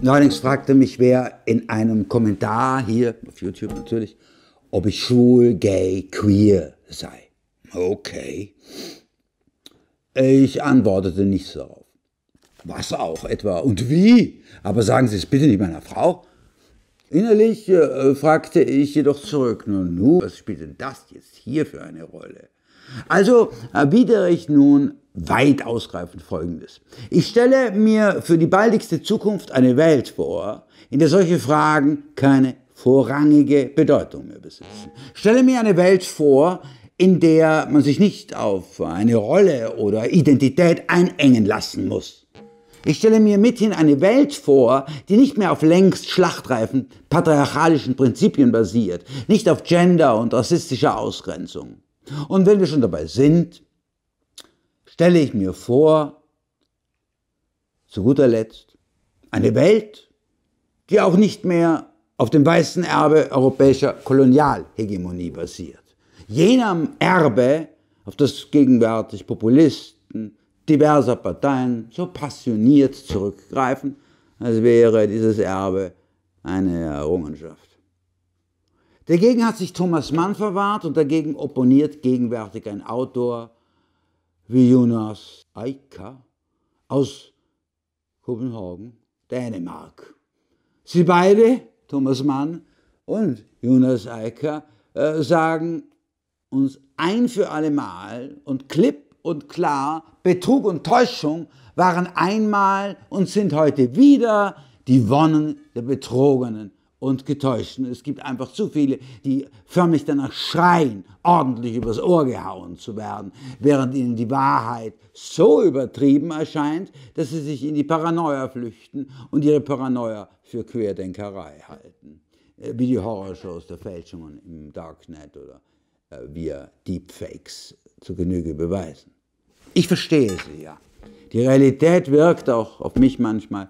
Neulich fragte mich wer in einem Kommentar hier auf YouTube natürlich, ob ich schwul, gay, queer sei. Okay. Ich antwortete nichts darauf. Was auch etwa und wie? Aber sagen Sie es bitte nicht meiner Frau. Innerlich äh, fragte ich jedoch zurück, nun, nun, was spielt denn das jetzt hier für eine Rolle? Also erwidere ich nun weit ausgreifend Folgendes. Ich stelle mir für die baldigste Zukunft eine Welt vor, in der solche Fragen keine vorrangige Bedeutung mehr besitzen. Stelle mir eine Welt vor, in der man sich nicht auf eine Rolle oder Identität einengen lassen muss. Ich stelle mir mithin eine Welt vor, die nicht mehr auf längst schlachtreifen patriarchalischen Prinzipien basiert, nicht auf Gender und rassistischer Ausgrenzung. Und wenn wir schon dabei sind, stelle ich mir vor, zu guter Letzt, eine Welt, die auch nicht mehr auf dem weißen Erbe europäischer Kolonialhegemonie basiert. Jenem Erbe, auf das gegenwärtig Populisten diverser Parteien so passioniert zurückgreifen, als wäre dieses Erbe eine Errungenschaft Dagegen hat sich Thomas Mann verwahrt und dagegen opponiert gegenwärtig ein Autor wie Jonas Eika aus Kopenhagen, Dänemark. Sie beide, Thomas Mann und Jonas Eika, äh, sagen uns ein für allemal und klipp und klar, Betrug und Täuschung waren einmal und sind heute wieder die Wonnen der Betrogenen und Getäuschten. Es gibt einfach zu viele, die förmlich danach schreien, ordentlich übers Ohr gehauen zu werden, während ihnen die Wahrheit so übertrieben erscheint, dass sie sich in die Paranoia flüchten und ihre Paranoia für Querdenkerei halten. Äh, wie die Horrorshows der Fälschungen im Darknet oder wir äh, Deepfakes zu Genüge beweisen. Ich verstehe sie ja. Die Realität wirkt auch auf mich manchmal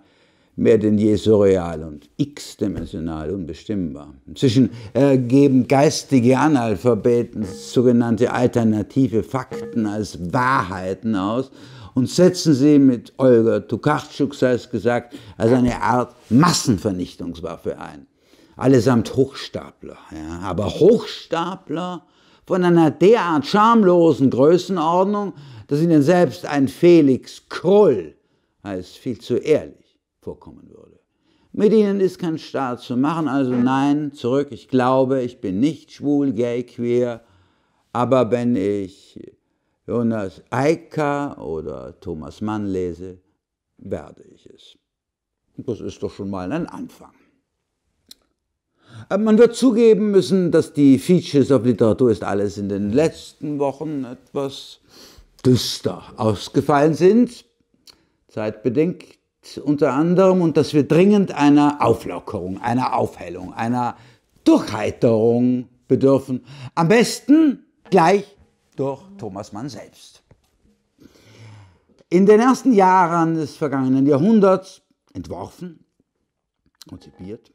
mehr denn je surreal und x-dimensional unbestimmbar. Inzwischen äh, geben geistige Analphabeten sogenannte alternative Fakten als Wahrheiten aus und setzen sie mit Olga Tokarczuk, sei es gesagt, als eine Art Massenvernichtungswaffe ein. Allesamt Hochstapler, ja, aber Hochstapler von einer derart schamlosen Größenordnung, dass ihnen selbst ein Felix Krull als viel zu ehrlich vorkommen würde. Mit ihnen ist kein Staat zu machen, also nein, zurück, ich glaube, ich bin nicht schwul, gay, queer, aber wenn ich Jonas Eicker oder Thomas Mann lese, werde ich es. Das ist doch schon mal ein Anfang. Man wird zugeben müssen, dass die Features auf Literatur ist alles in den letzten Wochen etwas düster ausgefallen sind, zeitbedingt unter anderem und dass wir dringend einer Auflockerung, einer Aufhellung, einer Durchheiterung bedürfen. Am besten gleich durch Thomas Mann selbst. In den ersten Jahren des vergangenen Jahrhunderts entworfen, konzipiert,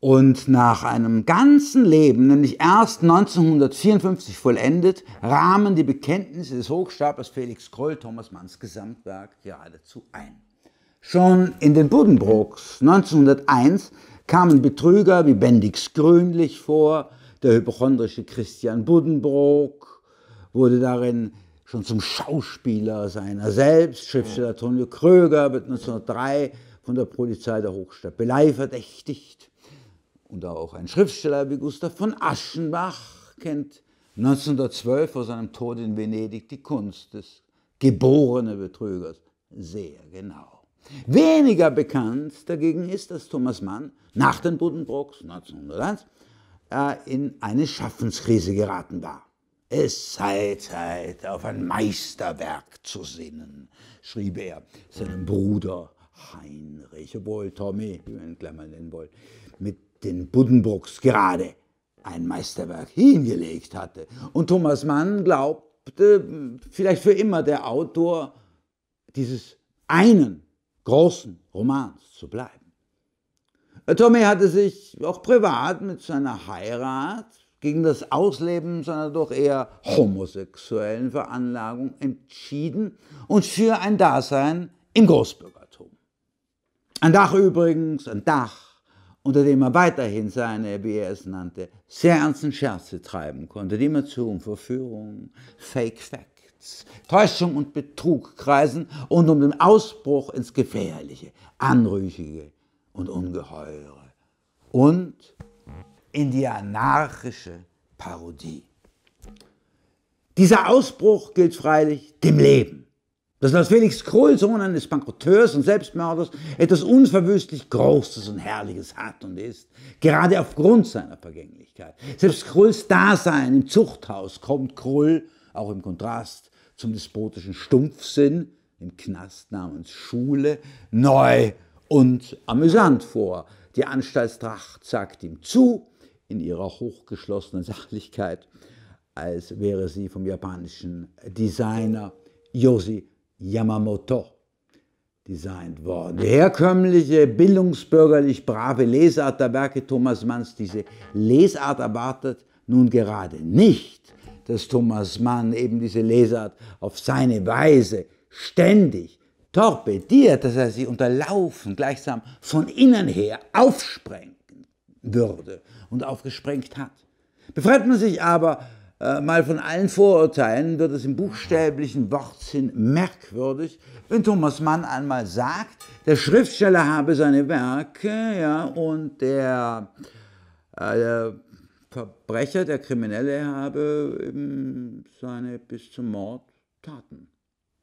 und nach einem ganzen Leben, nämlich erst 1954 vollendet, rahmen die Bekenntnisse des Hochstaplers Felix Kroll Thomas Manns Gesamtwerk geradezu ein. Schon in den Buddenbrooks 1901 kamen Betrüger wie Bendix Grünlich vor, der hypochondrische Christian Buddenbrook wurde darin schon zum Schauspieler seiner selbst. Schriftsteller Tonio Kröger wird 1903 von der Polizei der Hochstadt Belei verdächtigt und auch ein Schriftsteller wie Gustav von Aschenbach kennt 1912 vor seinem Tod in Venedig die Kunst des geborenen Betrügers sehr genau. Weniger bekannt dagegen ist, dass Thomas Mann nach den Buddenbrooks 1901 äh, in eine Schaffenskrise geraten war. Es sei Zeit, auf ein Meisterwerk zu sinnen, schrieb er seinem Bruder Heinrich, obwohl Tommy, wie wir ihn gleich mal nennen wollen, mit den Buddenbrooks gerade ein Meisterwerk hingelegt hatte. Und Thomas Mann glaubte, vielleicht für immer der Autor dieses einen großen Romans zu bleiben. Tommy hatte sich auch privat mit seiner Heirat gegen das Ausleben seiner doch eher homosexuellen Veranlagung entschieden und für ein Dasein im Großbürgertum. Ein Dach übrigens, ein Dach unter dem er weiterhin seine, wie er es nannte, sehr ernsten Scherze treiben konnte, die immer zu um Verführung, Fake Facts, Täuschung und Betrug kreisen und um den Ausbruch ins Gefährliche, Anrüchige und Ungeheure und in die anarchische Parodie. Dieser Ausbruch gilt freilich dem Leben dass aus Felix Krull, Sohn eines Bankroteurs und Selbstmörders, etwas unverwüstlich Großes und Herrliches hat und ist, gerade aufgrund seiner Vergänglichkeit. Selbst Krulls Dasein im Zuchthaus kommt Krull, auch im Kontrast zum despotischen Stumpfsinn im Knast namens Schule, neu und amüsant vor. Die Anstaltstracht sagt ihm zu, in ihrer hochgeschlossenen Sachlichkeit, als wäre sie vom japanischen Designer Yoshi Yamamoto designt worden. Der herkömmliche, bildungsbürgerlich brave Lesart der Werke Thomas Manns, diese Lesart erwartet nun gerade nicht, dass Thomas Mann eben diese Lesart auf seine Weise ständig torpediert, dass er sie unterlaufen, gleichsam von innen her aufsprengen würde und aufgesprengt hat. Befreit man sich aber äh, mal von allen Vorurteilen wird es im buchstäblichen Wortsinn merkwürdig, wenn Thomas Mann einmal sagt, der Schriftsteller habe seine Werke ja, und der, äh, der Verbrecher, der Kriminelle habe eben seine bis zum Mord Taten.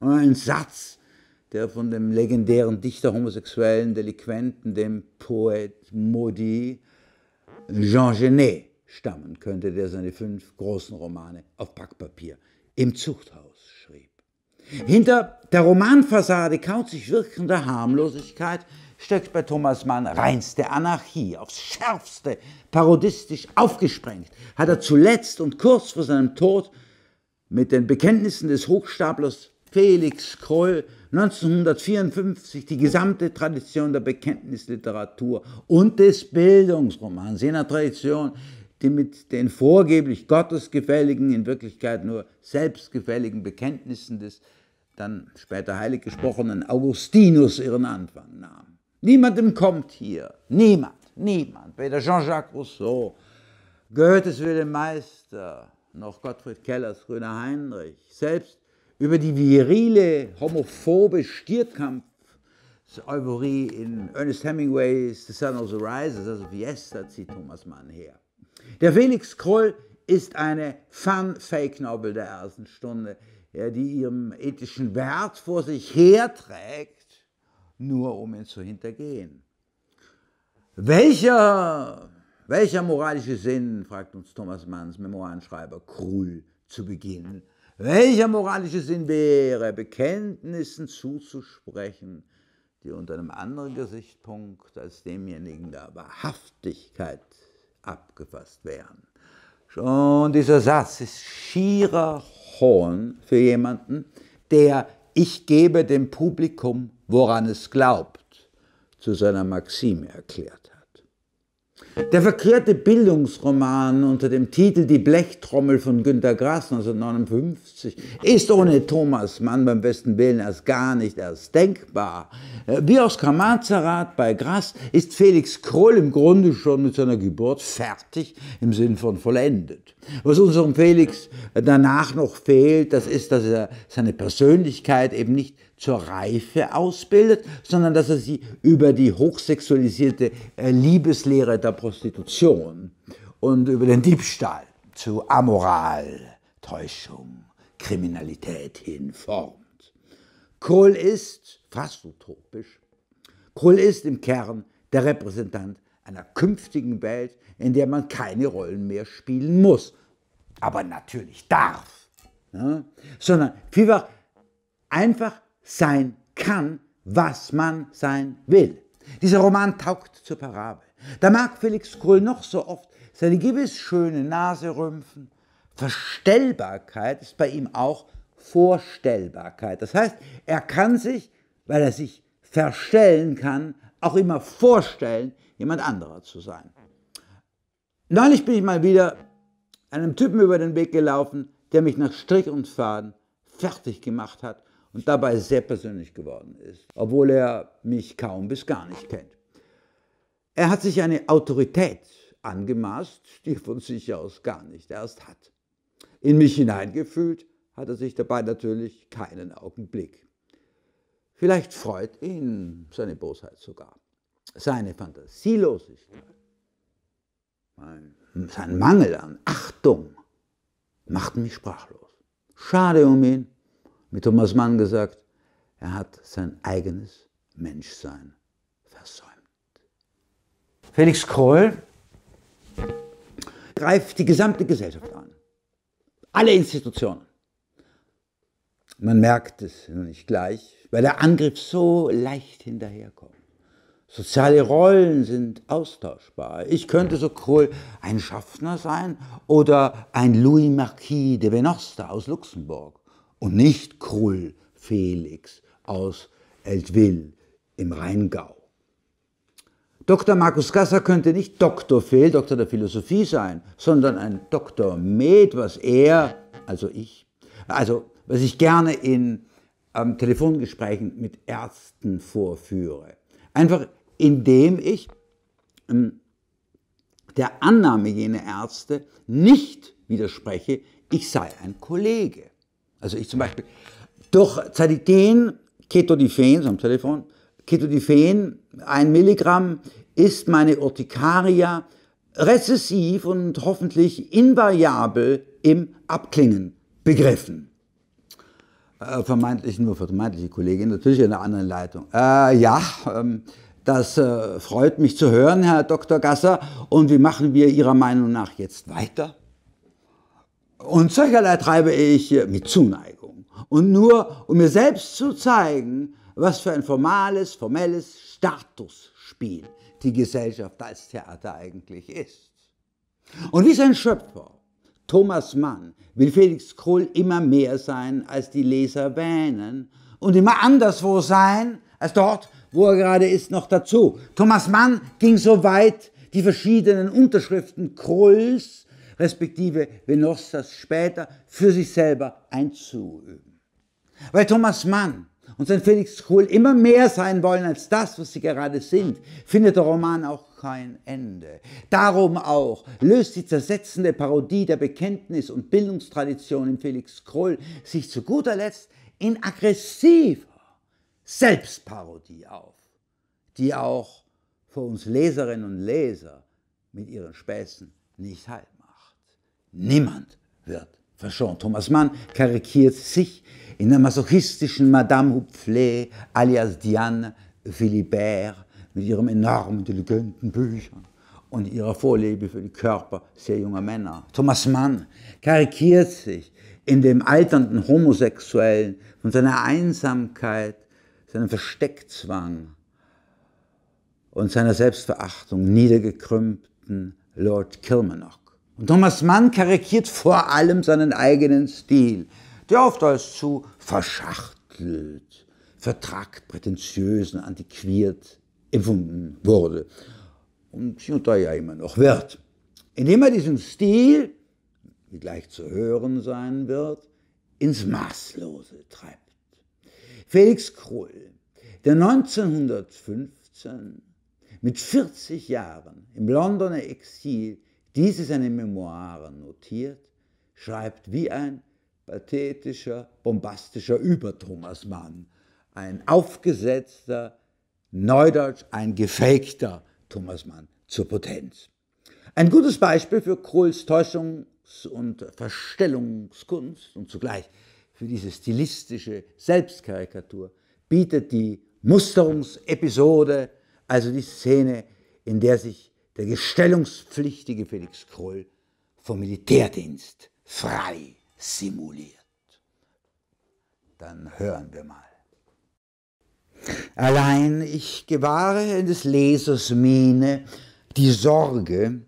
Ein Satz, der von dem legendären Dichter homosexuellen Delinquenten, dem Poet Maudit Jean Genet, stammen könnte, der seine fünf großen Romane auf Packpapier im Zuchthaus schrieb. Hinter der Romanfassade kauzig wirkender Harmlosigkeit steckt bei Thomas Mann reinste Anarchie, aufs schärfste, parodistisch aufgesprengt, hat er zuletzt und kurz vor seinem Tod mit den Bekenntnissen des Hochstaplers Felix Kroll 1954 die gesamte Tradition der Bekenntnisliteratur und des Bildungsromans jener Tradition, die mit den vorgeblich gottesgefälligen, in Wirklichkeit nur selbstgefälligen Bekenntnissen des dann später heilig gesprochenen Augustinus ihren Anfang nahmen. Niemandem kommt hier, niemand, niemand, weder Jean-Jacques Rousseau, Goethes Wilhelm Meister, noch Gottfried Kellers Grüner Heinrich, selbst über die virile, homophobe Stierkampf Euphorie in Ernest Hemingways The Sun Also Rises, also Fiesta, zieht Thomas Mann her. Der Felix Kroll ist eine Fun-Fake-Nobel der ersten Stunde, ja, die ihren ethischen Wert vor sich herträgt, nur um ihn zu hintergehen. Welcher, welcher moralische Sinn, fragt uns Thomas Manns Memoirenschreiber Krull zu Beginn, welcher moralische Sinn wäre, Bekenntnissen zuzusprechen, die unter einem anderen Gesichtspunkt als demjenigen der Wahrhaftigkeit abgefasst werden. Schon dieser Satz ist schierer Hohn für jemanden, der Ich gebe dem Publikum, woran es glaubt, zu seiner Maxime erklärt der verkehrte Bildungsroman unter dem Titel Die Blechtrommel von Günter Grass 1959 ist ohne Thomas Mann beim besten Willen erst gar nicht erst denkbar. Äh, wie Oskar Mazerat bei Grass ist Felix Kroll im Grunde schon mit seiner Geburt fertig im Sinn von vollendet. Was unserem Felix danach noch fehlt, das ist, dass er seine Persönlichkeit eben nicht zur Reife ausbildet, sondern dass er sie über die hochsexualisierte äh, Liebeslehre der Prostitution und über den Diebstahl zu Amoral, Täuschung, Kriminalität hinformt. Kohl ist, fast utopisch, Kohl ist im Kern der Repräsentant einer künftigen Welt, in der man keine Rollen mehr spielen muss, aber natürlich darf, ne? sondern vielfach einfach sein kann, was man sein will. Dieser Roman taugt zur Parabel. Da mag Felix Krull noch so oft seine gewiss schöne Nase rümpfen. Verstellbarkeit ist bei ihm auch Vorstellbarkeit. Das heißt, er kann sich, weil er sich verstellen kann, auch immer vorstellen, jemand anderer zu sein. Neulich bin ich mal wieder einem Typen über den Weg gelaufen, der mich nach Strich und Faden fertig gemacht hat und dabei sehr persönlich geworden ist, obwohl er mich kaum bis gar nicht kennt. Er hat sich eine Autorität angemaßt, die er von sich aus gar nicht erst hat. In mich hineingefühlt hat er sich dabei natürlich keinen Augenblick. Vielleicht freut ihn seine Bosheit sogar, seine Fantasielosigkeit, sein Mangel an Achtung macht mich sprachlos. Schade um ihn, mit Thomas Mann gesagt, er hat sein eigenes Menschsein versäumt. Felix Kroll greift die gesamte Gesellschaft an, alle Institutionen. Man merkt es nicht gleich, weil der Angriff so leicht hinterherkommt. Soziale Rollen sind austauschbar. Ich könnte so cool ein Schaffner sein oder ein Louis Marquis de Venosta aus Luxemburg und nicht Krull Felix aus Eltville im Rheingau. Dr. Markus Gasser könnte nicht Dr. Phil, Doktor der Philosophie sein, sondern ein Dr. Med, was er, also ich, also was ich gerne in ähm, Telefongesprächen mit Ärzten vorführe. Einfach indem ich ähm, der Annahme jener Ärzte nicht widerspreche, ich sei ein Kollege. Also ich zum Beispiel, durch Zaditen, Ketodifen, so am Telefon, Ketodifen, ein Milligramm, ist meine Urtikaria rezessiv und hoffentlich invariabel im Abklingen begriffen. Äh, vermeintlich nur für vermeintliche Kollegin, natürlich in einer anderen Leitung. Äh, ja, ähm, das äh, freut mich zu hören, Herr Dr. Gasser. Und wie machen wir Ihrer Meinung nach jetzt weiter? Und solcherlei treibe ich mit Zuneigung. Und nur, um mir selbst zu zeigen, was für ein formales, formelles Statusspiel die Gesellschaft als Theater eigentlich ist. Und wie sein Schöpfer, Thomas Mann, will Felix Kohl immer mehr sein, als die Leser wähnen und immer anderswo sein, als dort, wo er gerade ist, noch dazu. Thomas Mann ging so weit, die verschiedenen Unterschriften Kohls respektive Venostas später für sich selber einzuüben. Weil Thomas Mann und sein Felix Kohl immer mehr sein wollen als das, was sie gerade sind, findet der Roman auch kein Ende. Darum auch löst die zersetzende Parodie der Bekenntnis- und Bildungstradition in Felix Kohl sich zu guter Letzt in aggressiver Selbstparodie auf, die auch für uns Leserinnen und Leser mit ihren Späßen nicht halten. Niemand wird verschont. Thomas Mann karikiert sich in der masochistischen Madame Houfflet alias Diane Philibert mit ihrem enorm intelligenten Büchern und ihrer Vorliebe für den Körper sehr junger Männer. Thomas Mann karikiert sich in dem alternden Homosexuellen von seiner Einsamkeit, seinem Versteckzwang und seiner Selbstverachtung niedergekrümmten Lord Kilmarnock. Und Thomas Mann karikiert vor allem seinen eigenen Stil, der oft als zu verschachtelt, vertrackt, prätentiös und antiquiert empfunden wurde und sie und da ja immer noch wird. Indem er diesen Stil, wie gleich zu hören sein wird, ins Maßlose treibt. Felix Krull, der 1915 mit 40 Jahren im Londoner Exil diese seine Memoiren notiert, schreibt wie ein pathetischer, bombastischer über thomas Mann, ein aufgesetzter, neudeutsch ein gefakter Thomas Mann zur Potenz. Ein gutes Beispiel für Kohls Täuschungs- und Verstellungskunst und zugleich für diese stilistische Selbstkarikatur bietet die Musterungsepisode, also die Szene, in der sich der gestellungspflichtige Felix Krull vom Militärdienst frei simuliert. Dann hören wir mal. Allein ich gewahre in des Lesers Miene die Sorge,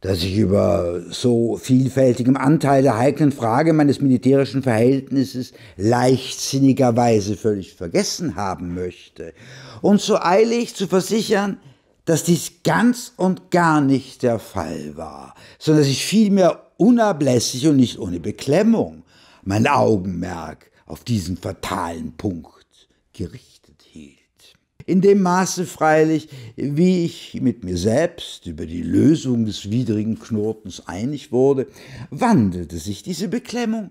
dass ich über so vielfältigem Anteil der heiklen Frage meines militärischen Verhältnisses leichtsinnigerweise völlig vergessen haben möchte. Und so eile ich zu versichern, dass dies ganz und gar nicht der Fall war, sondern dass ich vielmehr unablässig und nicht ohne Beklemmung mein Augenmerk auf diesen fatalen Punkt gerichtet hielt. In dem Maße freilich, wie ich mit mir selbst über die Lösung des widrigen Knotens einig wurde, wandelte sich diese Beklemmung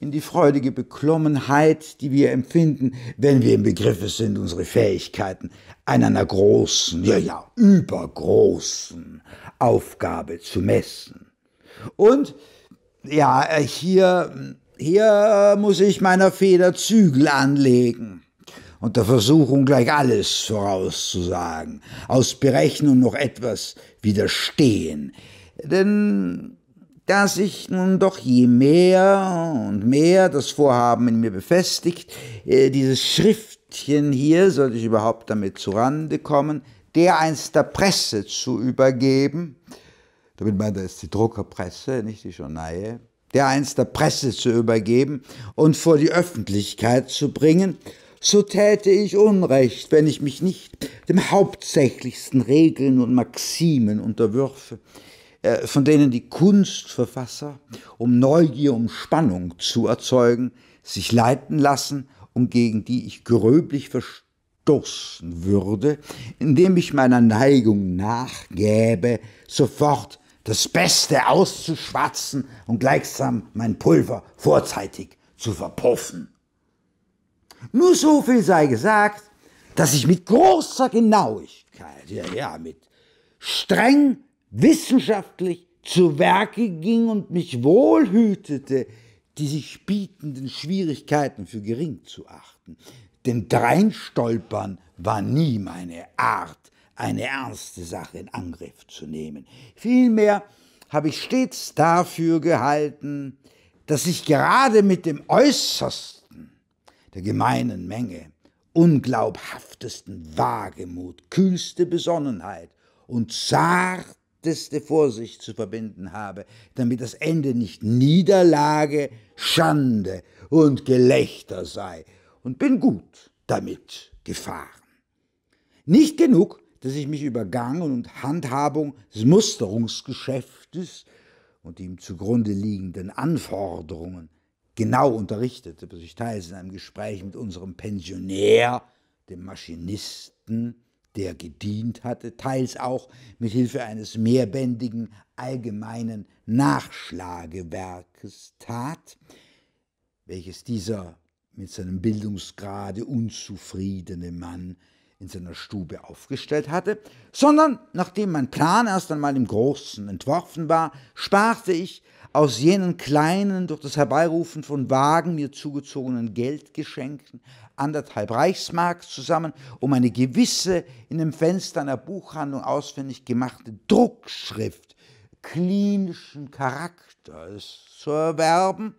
in die freudige Beklommenheit, die wir empfinden, wenn wir im Begriffe sind, unsere Fähigkeiten an einer großen, ja ja, übergroßen Aufgabe zu messen. Und ja, äh, hier, hier muss ich meiner Feder Zügel anlegen und der Versuchung gleich alles vorauszusagen, aus Berechnung noch etwas widerstehen. Denn da sich nun doch je mehr und mehr das Vorhaben in mir befestigt, äh, dieses Schriftchen hier, sollte ich überhaupt damit zurande kommen, dereinst der Presse zu übergeben, damit meint er, jetzt die Druckerpresse, nicht die Journaille, dereinst der Presse zu übergeben und vor die Öffentlichkeit zu bringen, so täte ich Unrecht, wenn ich mich nicht dem hauptsächlichsten Regeln und Maximen unterwürfe, äh, von denen die Kunstverfasser, um Neugier, um Spannung zu erzeugen, sich leiten lassen und gegen die ich gröblich verstoßen würde, indem ich meiner Neigung nachgäbe, sofort das Beste auszuschwatzen und gleichsam mein Pulver vorzeitig zu verpuffen. Nur so viel sei gesagt, dass ich mit großer Genauigkeit, ja, ja, mit streng wissenschaftlich zu Werke ging und mich wohlhütete, die sich bietenden Schwierigkeiten für gering zu achten. Denn dreinstolpern war nie meine Art, eine ernste Sache in Angriff zu nehmen. Vielmehr habe ich stets dafür gehalten, dass ich gerade mit dem Äußersten der gemeinen Menge unglaubhaftesten Wagemut, kühlste Besonnenheit und zart strengteste Vorsicht zu verbinden habe, damit das Ende nicht Niederlage, Schande und Gelächter sei, und bin gut damit gefahren. Nicht genug, dass ich mich über Gang und Handhabung des Musterungsgeschäftes und die ihm zugrunde liegenden Anforderungen genau unterrichtete, bis ich teils in einem Gespräch mit unserem Pensionär, dem Maschinisten, der gedient hatte, teils auch mit Hilfe eines mehrbändigen allgemeinen Nachschlagewerkes tat, welches dieser mit seinem Bildungsgrade unzufriedene Mann in seiner Stube aufgestellt hatte, sondern nachdem mein Plan erst einmal im Großen entworfen war, sparte ich aus jenen kleinen, durch das Herbeirufen von Wagen mir zugezogenen Geldgeschenken anderthalb Reichsmark zusammen, um eine gewisse in dem Fenster einer Buchhandlung ausfindig gemachte Druckschrift klinischen Charakters zu erwerben,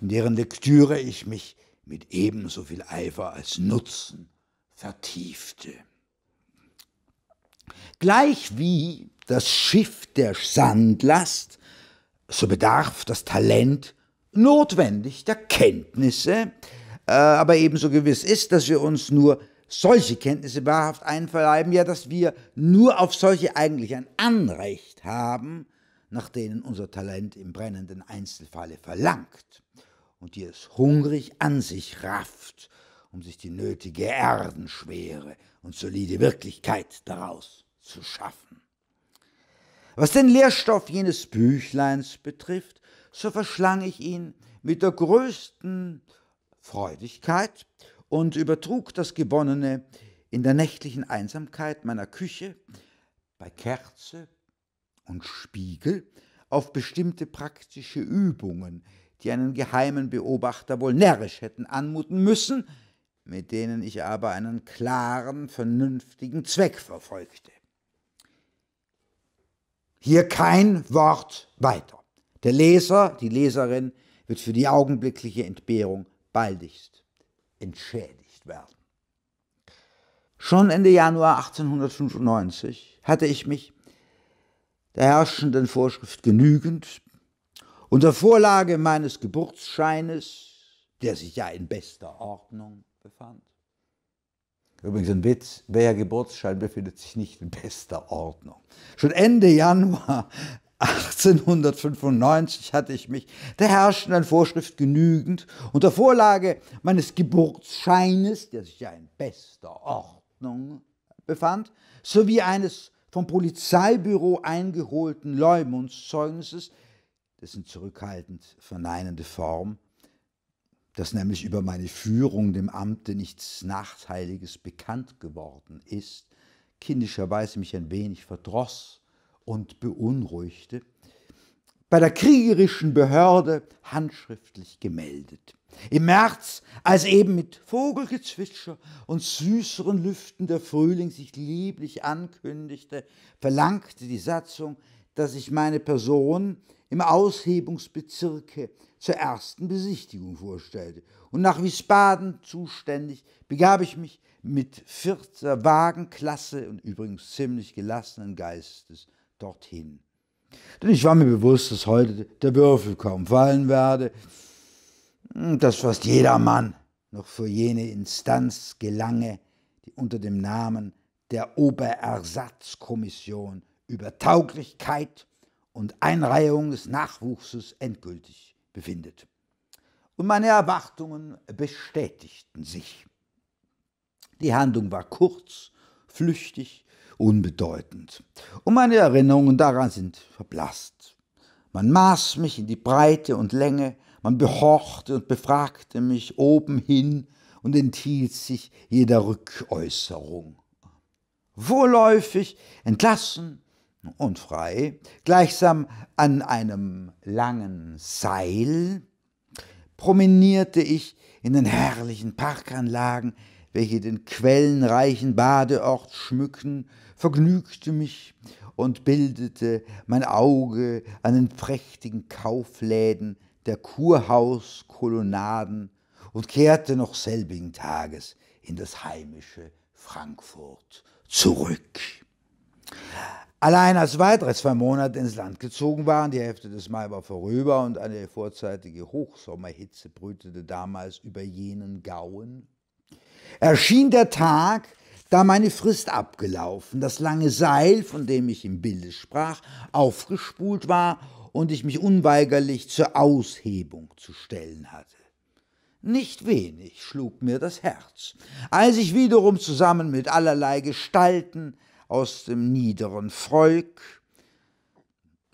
in deren Lektüre ich mich mit ebenso viel Eifer als Nutzen vertiefte. Gleich wie das Schiff der Sandlast, so bedarf das Talent notwendig der Kenntnisse, äh, aber ebenso gewiss ist, dass wir uns nur solche Kenntnisse wahrhaft einverleiben, ja, dass wir nur auf solche eigentlich ein Anrecht haben, nach denen unser Talent im brennenden Einzelfalle verlangt und die es hungrig an sich rafft, um sich die nötige Erdenschwere und solide Wirklichkeit daraus zu schaffen. Was den Lehrstoff jenes Büchleins betrifft, so verschlang ich ihn mit der größten Freudigkeit und übertrug das Gewonnene in der nächtlichen Einsamkeit meiner Küche bei Kerze und Spiegel auf bestimmte praktische Übungen, die einen geheimen Beobachter wohl närrisch hätten anmuten müssen, mit denen ich aber einen klaren, vernünftigen Zweck verfolgte. Hier kein Wort weiter. Der Leser, die Leserin wird für die augenblickliche Entbehrung baldigst entschädigt werden. Schon Ende Januar 1895 hatte ich mich der herrschenden Vorschrift genügend unter Vorlage meines Geburtsscheines, der sich ja in bester Ordnung befand. Übrigens ein Witz, wer Geburtsschein befindet sich nicht in bester Ordnung. Schon Ende Januar 1895 hatte ich mich der herrschenden Vorschrift genügend unter Vorlage meines Geburtsscheines, der sich ja in bester Ordnung befand, sowie eines vom Polizeibüro eingeholten Leumundszeugnisses, dessen zurückhaltend verneinende Form, dass nämlich über meine Führung dem Amte nichts Nachteiliges bekannt geworden ist, kindischerweise mich ein wenig verdross und beunruhigte, bei der kriegerischen Behörde handschriftlich gemeldet. Im März, als eben mit Vogelgezwitscher und süßeren Lüften der Frühling sich lieblich ankündigte, verlangte die Satzung, dass ich meine Person im Aushebungsbezirke zur ersten Besichtigung vorstellte. Und nach Wiesbaden zuständig begab ich mich mit vierter Wagenklasse und übrigens ziemlich gelassenen Geistes dorthin. Denn ich war mir bewusst, dass heute der Würfel kaum fallen werde, dass fast jedermann noch für jene Instanz gelange, die unter dem Namen der Oberersatzkommission über Tauglichkeit und Einreihung des Nachwuchses endgültig befindet. Und meine Erwartungen bestätigten sich. Die Handlung war kurz, flüchtig unbedeutend. Und meine Erinnerungen daran sind verblasst. Man maß mich in die Breite und Länge, man behorchte und befragte mich oben hin und enthielt sich jeder Rückäußerung. Vorläufig, entlassen und frei, gleichsam an einem langen Seil, promenierte ich in den herrlichen Parkanlagen, welche den quellenreichen Badeort schmücken vergnügte mich und bildete mein Auge an den prächtigen Kaufläden der Kurhauskolonnaden und kehrte noch selbigen Tages in das heimische Frankfurt zurück. Allein als weitere zwei Monate ins Land gezogen waren, die Hälfte des Mai war vorüber und eine vorzeitige Hochsommerhitze brütete damals über jenen Gauen, erschien der Tag, da meine Frist abgelaufen, das lange Seil, von dem ich im Bilde sprach, aufgespult war und ich mich unweigerlich zur Aushebung zu stellen hatte. Nicht wenig schlug mir das Herz, als ich wiederum zusammen mit allerlei Gestalten aus dem niederen Volk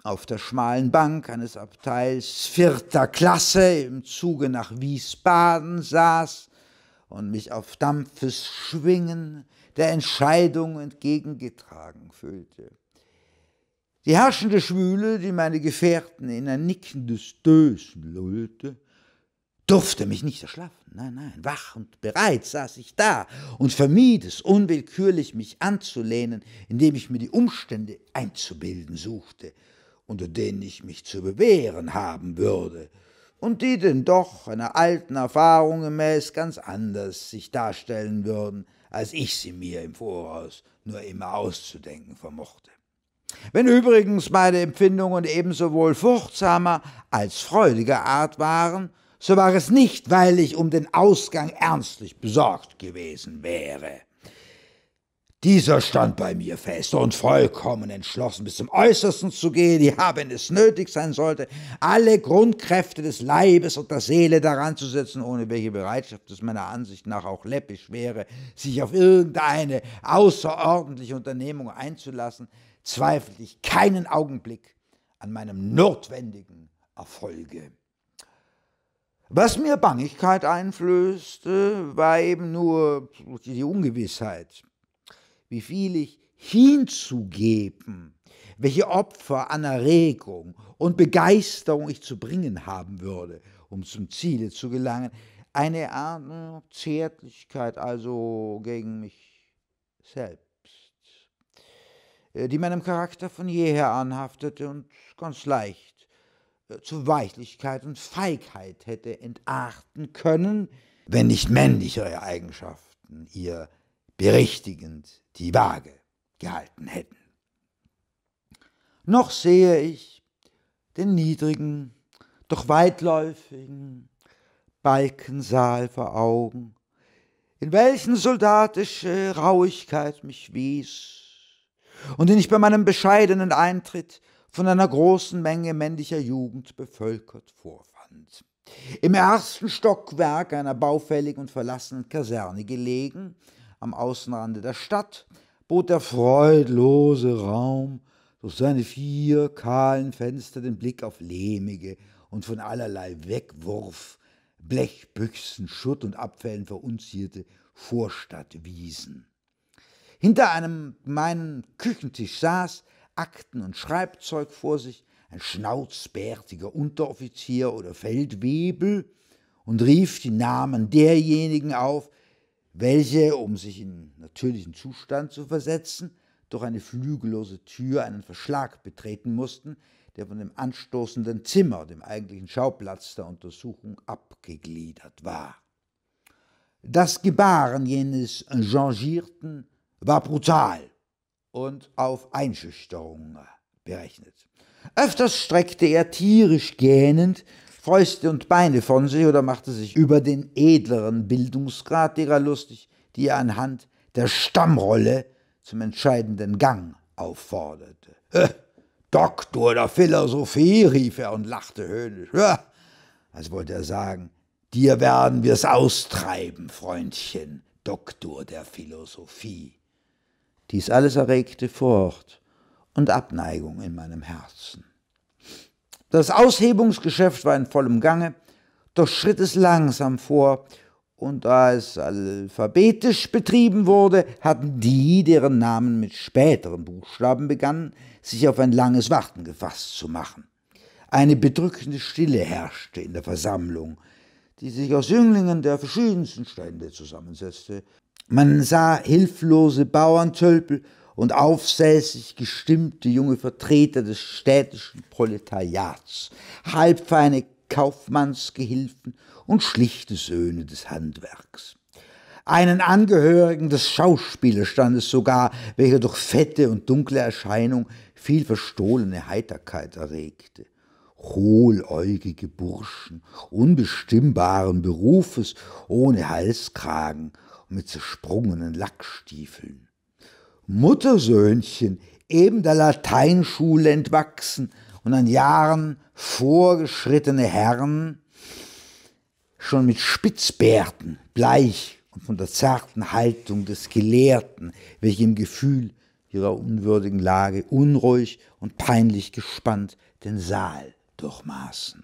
auf der schmalen Bank eines Abteils vierter Klasse im Zuge nach Wiesbaden saß und mich auf Dampfes Schwingen der Entscheidung entgegengetragen fühlte. Die herrschende Schwüle, die meine Gefährten in ein nickendes Dösen lullte, durfte mich nicht erschlafen. Nein, nein, wach und bereit saß ich da und vermied es unwillkürlich, mich anzulehnen, indem ich mir die Umstände einzubilden suchte, unter denen ich mich zu bewähren haben würde, und die denn doch einer alten Erfahrung gemäß ganz anders sich darstellen würden als ich sie mir im Voraus nur immer auszudenken vermochte. Wenn übrigens meine Empfindungen ebenso wohl furchtsamer als freudiger Art waren, so war es nicht, weil ich um den Ausgang ernstlich besorgt gewesen wäre. Dieser stand bei mir fest und vollkommen entschlossen, bis zum Äußersten zu gehen. ja, wenn es nötig sein sollte, alle Grundkräfte des Leibes und der Seele daran zu setzen, ohne welche Bereitschaft es meiner Ansicht nach auch läppisch wäre, sich auf irgendeine außerordentliche Unternehmung einzulassen, zweifelte ich keinen Augenblick an meinem notwendigen Erfolge. Was mir Bangigkeit einflößte, war eben nur die Ungewissheit wie viel ich hinzugeben, welche Opfer an Erregung und Begeisterung ich zu bringen haben würde, um zum Ziele zu gelangen, eine Art Zärtlichkeit also gegen mich selbst, äh, die meinem Charakter von jeher anhaftete und ganz leicht äh, zu Weichlichkeit und Feigheit hätte entarten können, wenn nicht männlichere Eigenschaften ihr berichtigend die Waage gehalten hätten. Noch sehe ich den niedrigen, doch weitläufigen Balkensaal vor Augen, in welchen soldatische Rauigkeit mich wies und den ich bei meinem bescheidenen Eintritt von einer großen Menge männlicher Jugend bevölkert vorfand. Im ersten Stockwerk einer baufälligen und verlassenen Kaserne gelegen, am Außenrande der Stadt bot der freudlose Raum durch seine vier kahlen Fenster den Blick auf lehmige und von allerlei Wegwurf, Blechbüchsen, Schutt und Abfällen verunzierte Vorstadtwiesen. Hinter einem meinen Küchentisch saß, Akten und Schreibzeug vor sich, ein schnauzbärtiger Unteroffizier oder Feldwebel und rief die Namen derjenigen auf, welche, um sich in natürlichen Zustand zu versetzen, durch eine flügellose Tür einen Verschlag betreten mussten, der von dem anstoßenden Zimmer, dem eigentlichen Schauplatz der Untersuchung, abgegliedert war. Das Gebaren jenes Changierten war brutal und auf Einschüchterung berechnet. Öfters streckte er tierisch gähnend Fäuste und Beine von sich oder machte sich über den edleren Bildungsgrad derer lustig, die er anhand der Stammrolle zum entscheidenden Gang aufforderte. Doktor der Philosophie, rief er und lachte höhnisch. Ja, als wollte er sagen, dir werden wir's austreiben, Freundchen, Doktor der Philosophie. Dies alles erregte Furcht und Abneigung in meinem Herzen. Das Aushebungsgeschäft war in vollem Gange, doch schritt es langsam vor, und da es alphabetisch betrieben wurde, hatten die, deren Namen mit späteren Buchstaben begannen, sich auf ein langes Warten gefasst zu machen. Eine bedrückende Stille herrschte in der Versammlung, die sich aus Jünglingen der verschiedensten Stände zusammensetzte. Man sah hilflose Bauerntölpel und aufsässig gestimmte junge Vertreter des städtischen Proletariats, halbfeine Kaufmannsgehilfen und schlichte Söhne des Handwerks. Einen Angehörigen des Schauspielerstandes sogar, welcher durch fette und dunkle Erscheinung viel verstohlene Heiterkeit erregte hohläugige Burschen unbestimmbaren Berufes, ohne Halskragen und mit zersprungenen Lackstiefeln. Muttersöhnchen eben der Lateinschule entwachsen und an Jahren vorgeschrittene Herren, schon mit Spitzbärten, bleich und von der zarten Haltung des Gelehrten, welche im Gefühl ihrer unwürdigen Lage unruhig und peinlich gespannt den Saal durchmaßen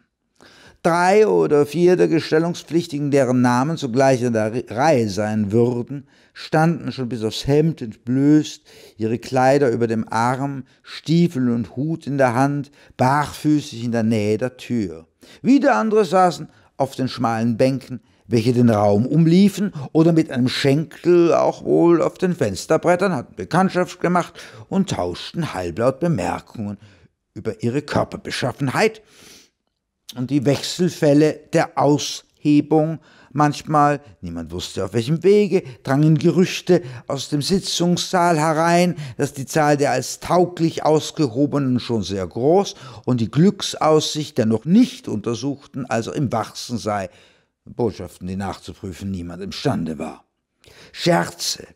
drei oder vier der Gestellungspflichtigen, deren Namen zugleich in der Reihe sein würden, standen schon bis aufs Hemd entblößt, ihre Kleider über dem Arm, Stiefel und Hut in der Hand, barfüßig in der Nähe der Tür. Wieder andere saßen auf den schmalen Bänken, welche den Raum umliefen oder mit einem Schenkel auch wohl auf den Fensterbrettern hatten Bekanntschaft gemacht und tauschten halblaut Bemerkungen über ihre Körperbeschaffenheit, und die Wechselfälle der Aushebung. Manchmal, niemand wusste auf welchem Wege, drangen Gerüchte aus dem Sitzungssaal herein, dass die Zahl der als tauglich ausgehobenen schon sehr groß und die Glücksaussicht der noch nicht untersuchten also im Wachsen sei. Botschaften, die nachzuprüfen niemand imstande war. Scherze,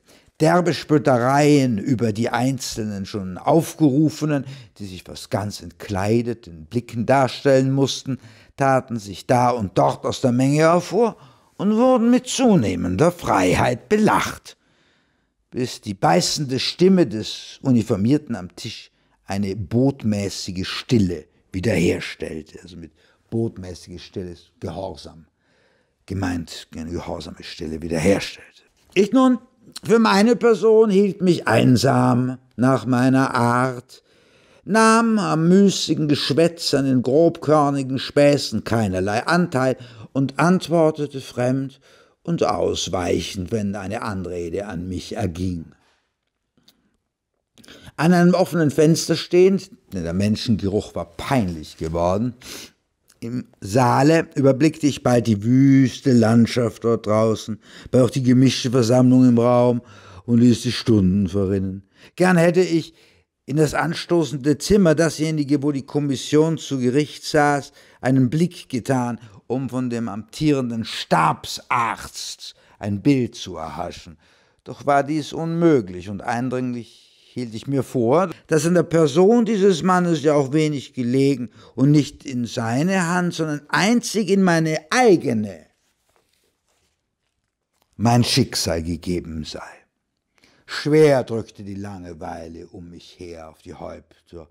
derbe Spöttereien über die einzelnen schon Aufgerufenen, die sich was ganz entkleidet in Blicken darstellen mussten, taten sich da und dort aus der Menge hervor und wurden mit zunehmender Freiheit belacht, bis die beißende Stimme des Uniformierten am Tisch eine botmäßige Stille wiederherstellte. Also mit botmäßige Stille ist Gehorsam gemeint, eine gehorsame Stille wiederherstellte. Ich nun für meine Person hielt mich einsam nach meiner Art, nahm am müßigen Geschwätz an den grobkörnigen Späßen keinerlei Anteil und antwortete fremd und ausweichend, wenn eine Anrede an mich erging. An einem offenen Fenster stehend, denn der Menschengeruch war peinlich geworden, im Saale überblickte ich bald die wüste Landschaft dort draußen, bald auch die gemischte Versammlung im Raum und ließ die Stunden verrinnen. Gern hätte ich in das anstoßende Zimmer, dasjenige, wo die Kommission zu Gericht saß, einen Blick getan, um von dem amtierenden Stabsarzt ein Bild zu erhaschen. Doch war dies unmöglich und eindringlich hielt ich mir vor, dass an der Person dieses Mannes ja auch wenig gelegen und nicht in seine Hand, sondern einzig in meine eigene mein Schicksal gegeben sei. Schwer drückte die Langeweile um mich her auf die Häupter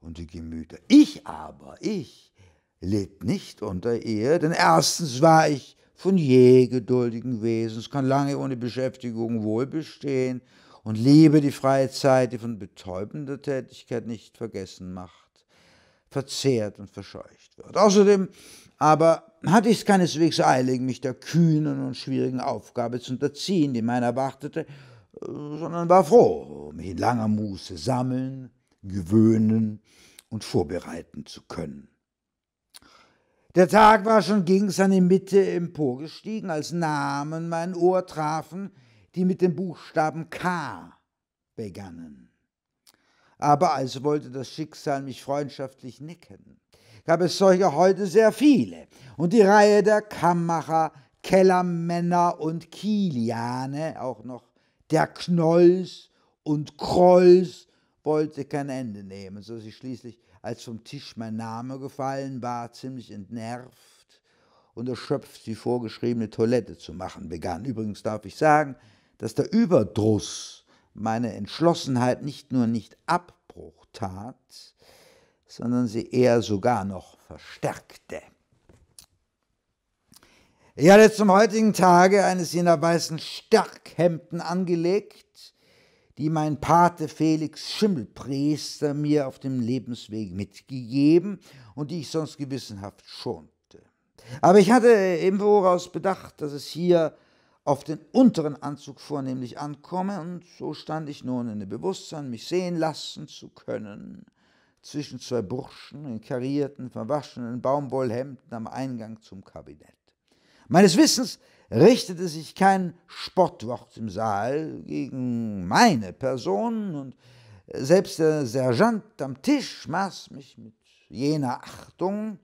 und die Gemüter. Ich aber, ich, litt nicht unter ihr, denn erstens war ich von je geduldigen Wesens, kann lange ohne Beschäftigung wohl bestehen, und liebe die freie Zeit, die von betäubender Tätigkeit nicht vergessen macht, verzehrt und verscheucht wird. Außerdem aber hatte ich es keineswegs eilig, mich der kühnen und schwierigen Aufgabe zu unterziehen, die meiner wartete, äh, sondern war froh, mich in langer Muße sammeln, gewöhnen und vorbereiten zu können. Der Tag war schon gegen seine Mitte emporgestiegen, als Namen mein Ohr trafen, die mit dem Buchstaben K begannen. Aber als wollte das Schicksal mich freundschaftlich nicken, gab es solche heute sehr viele. Und die Reihe der Kammacher, Kellermänner und Kiliane, auch noch der Knolls und Krolls, wollte kein Ende nehmen, so dass ich schließlich, als vom Tisch mein Name gefallen war, ziemlich entnervt und erschöpft die vorgeschriebene Toilette zu machen begann. Übrigens darf ich sagen, dass der Überdruss meine Entschlossenheit nicht nur nicht Abbruch tat, sondern sie eher sogar noch verstärkte. Ich hatte zum heutigen Tage eines jener weißen Stärkhemden angelegt, die mein Pate Felix Schimmelpriester mir auf dem Lebensweg mitgegeben und die ich sonst gewissenhaft schonte. Aber ich hatte im Voraus bedacht, dass es hier auf den unteren Anzug vornehmlich ankomme, und so stand ich nun in dem Bewusstsein, mich sehen lassen zu können, zwischen zwei Burschen in karierten, verwaschenen Baumwollhemden am Eingang zum Kabinett. Meines Wissens richtete sich kein Spottwort im Saal gegen meine Person, und selbst der Sergeant am Tisch maß mich mit jener Achtung,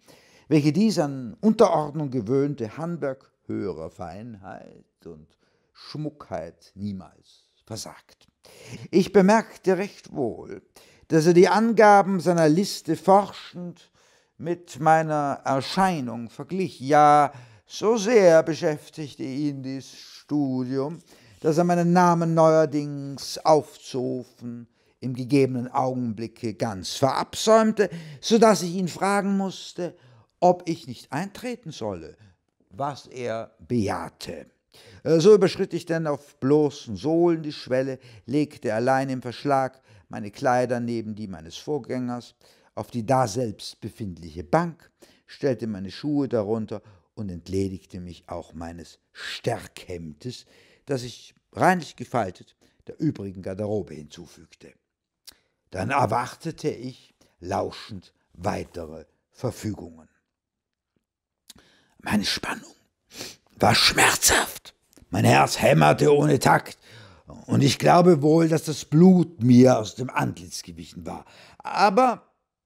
welche dies an Unterordnung gewöhnte Handwerk höherer Feinheit und Schmuckheit halt niemals versagt. Ich bemerkte recht wohl, dass er die Angaben seiner Liste forschend mit meiner Erscheinung verglich. Ja, so sehr beschäftigte ihn dies Studium, dass er meinen Namen neuerdings aufzurufen im gegebenen Augenblicke ganz verabsäumte, so dass ich ihn fragen musste, ob ich nicht eintreten solle, was er bejahte. Äh, so überschritt ich denn auf bloßen Sohlen die Schwelle, legte allein im Verschlag meine Kleider neben die meines Vorgängers auf die daselbst befindliche Bank, stellte meine Schuhe darunter und entledigte mich auch meines Stärkhemdes, das ich reinlich gefaltet der übrigen Garderobe hinzufügte. Dann erwartete ich lauschend weitere Verfügungen. Meine Spannung war schmerzhaft. Mein Herz hämmerte ohne Takt. Und ich glaube wohl, dass das Blut mir aus dem Antlitz gewichen war. Aber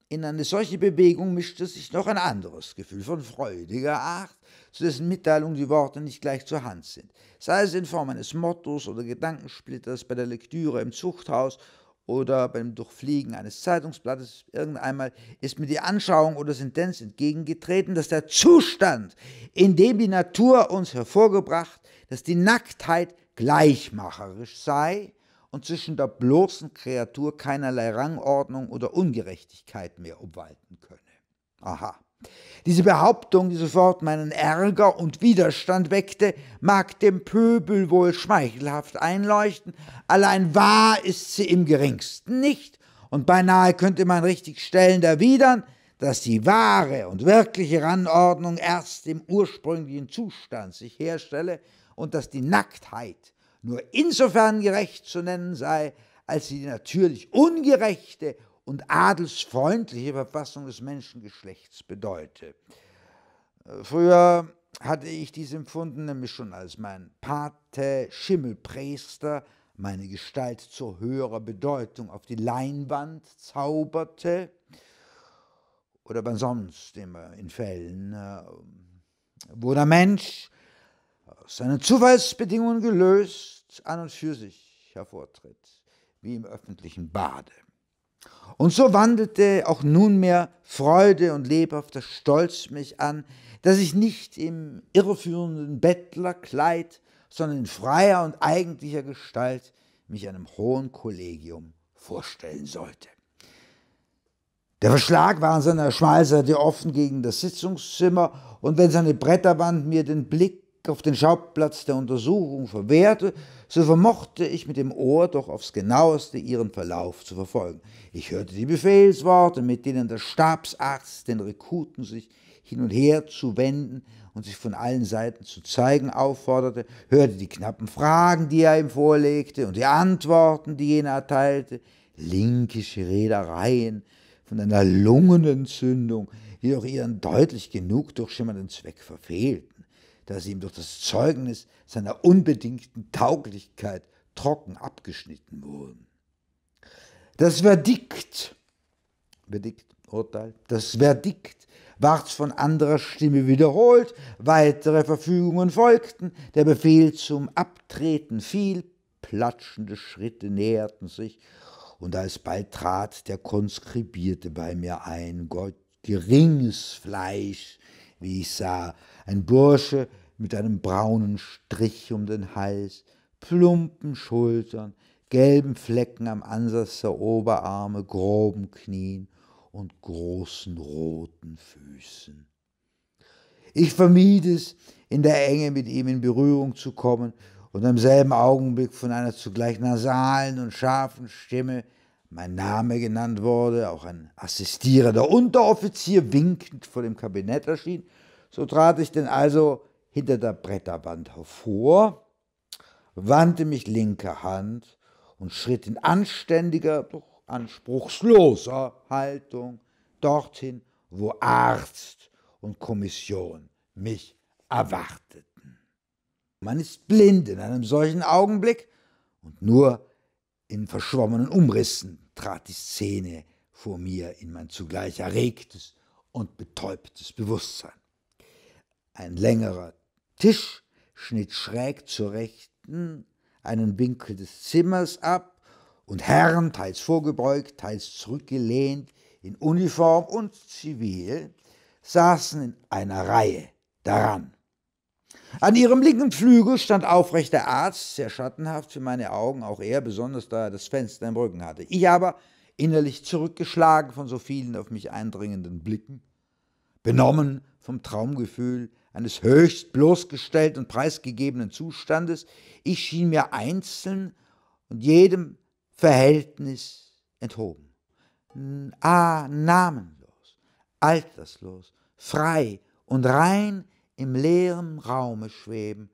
in eine solche Bewegung mischte sich noch ein anderes Gefühl von freudiger Art, zu dessen Mitteilung die Worte nicht gleich zur Hand sind, sei es in Form eines Mottos oder Gedankensplitters bei der Lektüre im Zuchthaus oder beim Durchfliegen eines Zeitungsblattes irgendeinmal ist mir die Anschauung oder Sentenz entgegengetreten, dass der Zustand, in dem die Natur uns hervorgebracht, dass die Nacktheit gleichmacherisch sei und zwischen der bloßen Kreatur keinerlei Rangordnung oder Ungerechtigkeit mehr obwalten könne. Aha. Diese Behauptung, die sofort meinen Ärger und Widerstand weckte, mag dem Pöbel wohl schmeichelhaft einleuchten, allein wahr ist sie im geringsten nicht, und beinahe könnte man richtig stellend erwidern, dass die wahre und wirkliche Ranordnung erst im ursprünglichen Zustand sich herstelle und dass die Nacktheit nur insofern gerecht zu nennen sei, als sie die natürlich ungerechte und adelsfreundliche Verfassung des Menschengeschlechts bedeute. Äh, früher hatte ich dies empfunden, nämlich schon als mein Pate Schimmelpriester meine Gestalt zur höherer Bedeutung auf die Leinwand zauberte oder wann sonst immer in Fällen, äh, wo der Mensch aus seinen Zufallsbedingungen gelöst an und für sich hervortritt, wie im öffentlichen Bade. Und so wandelte auch nunmehr Freude und lebhafter Stolz mich an, dass ich nicht im irreführenden Bettlerkleid, sondern in freier und eigentlicher Gestalt mich einem hohen Kollegium vorstellen sollte. Der Verschlag war an seiner Schmalseite offen gegen das Sitzungszimmer, und wenn seine Bretterwand mir den Blick auf den Schauplatz der Untersuchung verwehrte, so vermochte ich mit dem Ohr doch aufs genaueste ihren Verlauf zu verfolgen. Ich hörte die Befehlsworte, mit denen der Stabsarzt den Rekruten sich hin und her zu wenden und sich von allen Seiten zu zeigen aufforderte, hörte die knappen Fragen, die er ihm vorlegte und die Antworten, die jener erteilte, linkische Redereien von einer Lungenentzündung, die doch ihren deutlich genug durchschimmernden Zweck verfehlten das ihm durch das Zeugnis seiner unbedingten Tauglichkeit trocken abgeschnitten wurden. Das Verdikt, Verdikt, Urteil, das Verdikt ward von anderer Stimme wiederholt, weitere Verfügungen folgten, der Befehl zum Abtreten fiel, platschende Schritte näherten sich, und alsbald trat der Konskribierte bei mir ein, Gott, geringes Fleisch, wie ich sah, ein Bursche mit einem braunen Strich um den Hals, plumpen Schultern, gelben Flecken am Ansatz der Oberarme, groben Knien und großen roten Füßen. Ich vermied es, in der Enge mit ihm in Berührung zu kommen und im selben Augenblick von einer zugleich nasalen und scharfen Stimme mein Name genannt wurde, auch ein assistierender Unteroffizier winkend vor dem Kabinett erschien so trat ich denn also hinter der Bretterwand hervor, wandte mich linker Hand und schritt in anständiger, doch anspruchsloser Haltung dorthin, wo Arzt und Kommission mich erwarteten. Man ist blind in einem solchen Augenblick und nur in verschwommenen Umrissen trat die Szene vor mir in mein zugleich erregtes und betäubtes Bewusstsein. Ein längerer Tisch schnitt schräg zur Rechten einen Winkel des Zimmers ab und Herren, teils vorgebeugt, teils zurückgelehnt, in Uniform und Zivil, saßen in einer Reihe daran. An ihrem linken Flügel stand aufrecht der Arzt, sehr schattenhaft für meine Augen, auch er, besonders da er das Fenster im Rücken hatte. Ich aber, innerlich zurückgeschlagen von so vielen auf mich eindringenden Blicken, benommen vom Traumgefühl, eines höchst bloßgestellt und preisgegebenen Zustandes. Ich schien mir einzeln und jedem Verhältnis enthoben. A, namenlos, alterslos, frei und rein im leeren Raume schweben.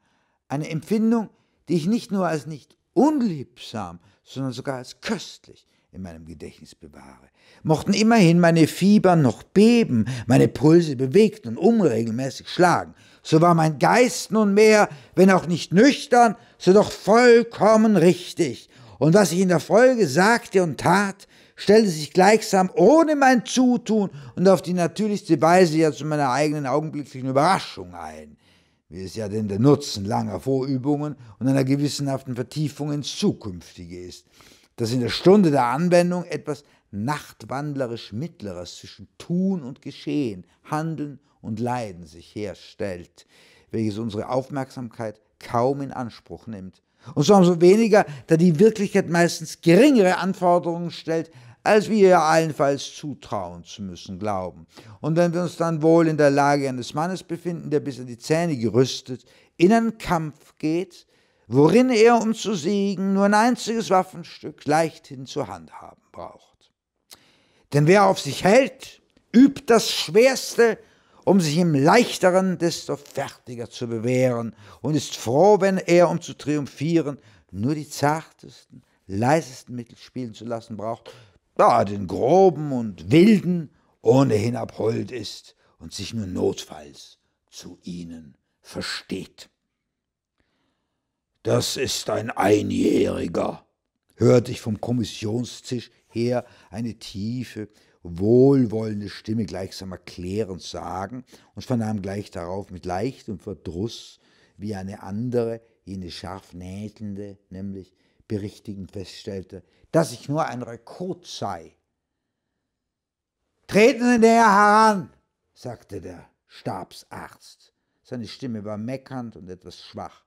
Eine Empfindung, die ich nicht nur als nicht unliebsam, sondern sogar als köstlich, in meinem Gedächtnis bewahre. Mochten immerhin meine Fieber noch beben, meine Pulse bewegt und unregelmäßig schlagen, so war mein Geist nunmehr, wenn auch nicht nüchtern, so doch vollkommen richtig. Und was ich in der Folge sagte und tat, stellte sich gleichsam ohne mein Zutun und auf die natürlichste Weise ja zu meiner eigenen augenblicklichen Überraschung ein wie es ja denn der Nutzen langer Vorübungen und einer gewissenhaften Vertiefung ins Zukünftige ist dass in der Stunde der Anwendung etwas nachtwandlerisch Mittleres zwischen Tun und Geschehen, Handeln und Leiden sich herstellt, welches unsere Aufmerksamkeit kaum in Anspruch nimmt. Und so umso weniger, da die Wirklichkeit meistens geringere Anforderungen stellt, als wir ihr allenfalls zutrauen zu müssen glauben. Und wenn wir uns dann wohl in der Lage eines Mannes befinden, der bis an die Zähne gerüstet in einen Kampf geht, worin er, um zu siegen, nur ein einziges Waffenstück leichthin zur Hand haben braucht. Denn wer auf sich hält, übt das Schwerste, um sich im Leichteren desto fertiger zu bewähren und ist froh, wenn er, um zu triumphieren, nur die zartesten, leisesten Mittel spielen zu lassen braucht, da er den groben und wilden ohnehin abhold ist und sich nur notfalls zu ihnen versteht. Das ist ein Einjähriger, hörte ich vom Kommissionstisch her eine tiefe, wohlwollende Stimme gleichsam erklärend sagen und vernahm gleich darauf mit leichtem Verdruss, wie eine andere, jene scharf nähtende, nämlich berichtigend feststellte, dass ich nur ein Rekord sei. Treten Sie näher heran, sagte der Stabsarzt. Seine Stimme war meckernd und etwas schwach.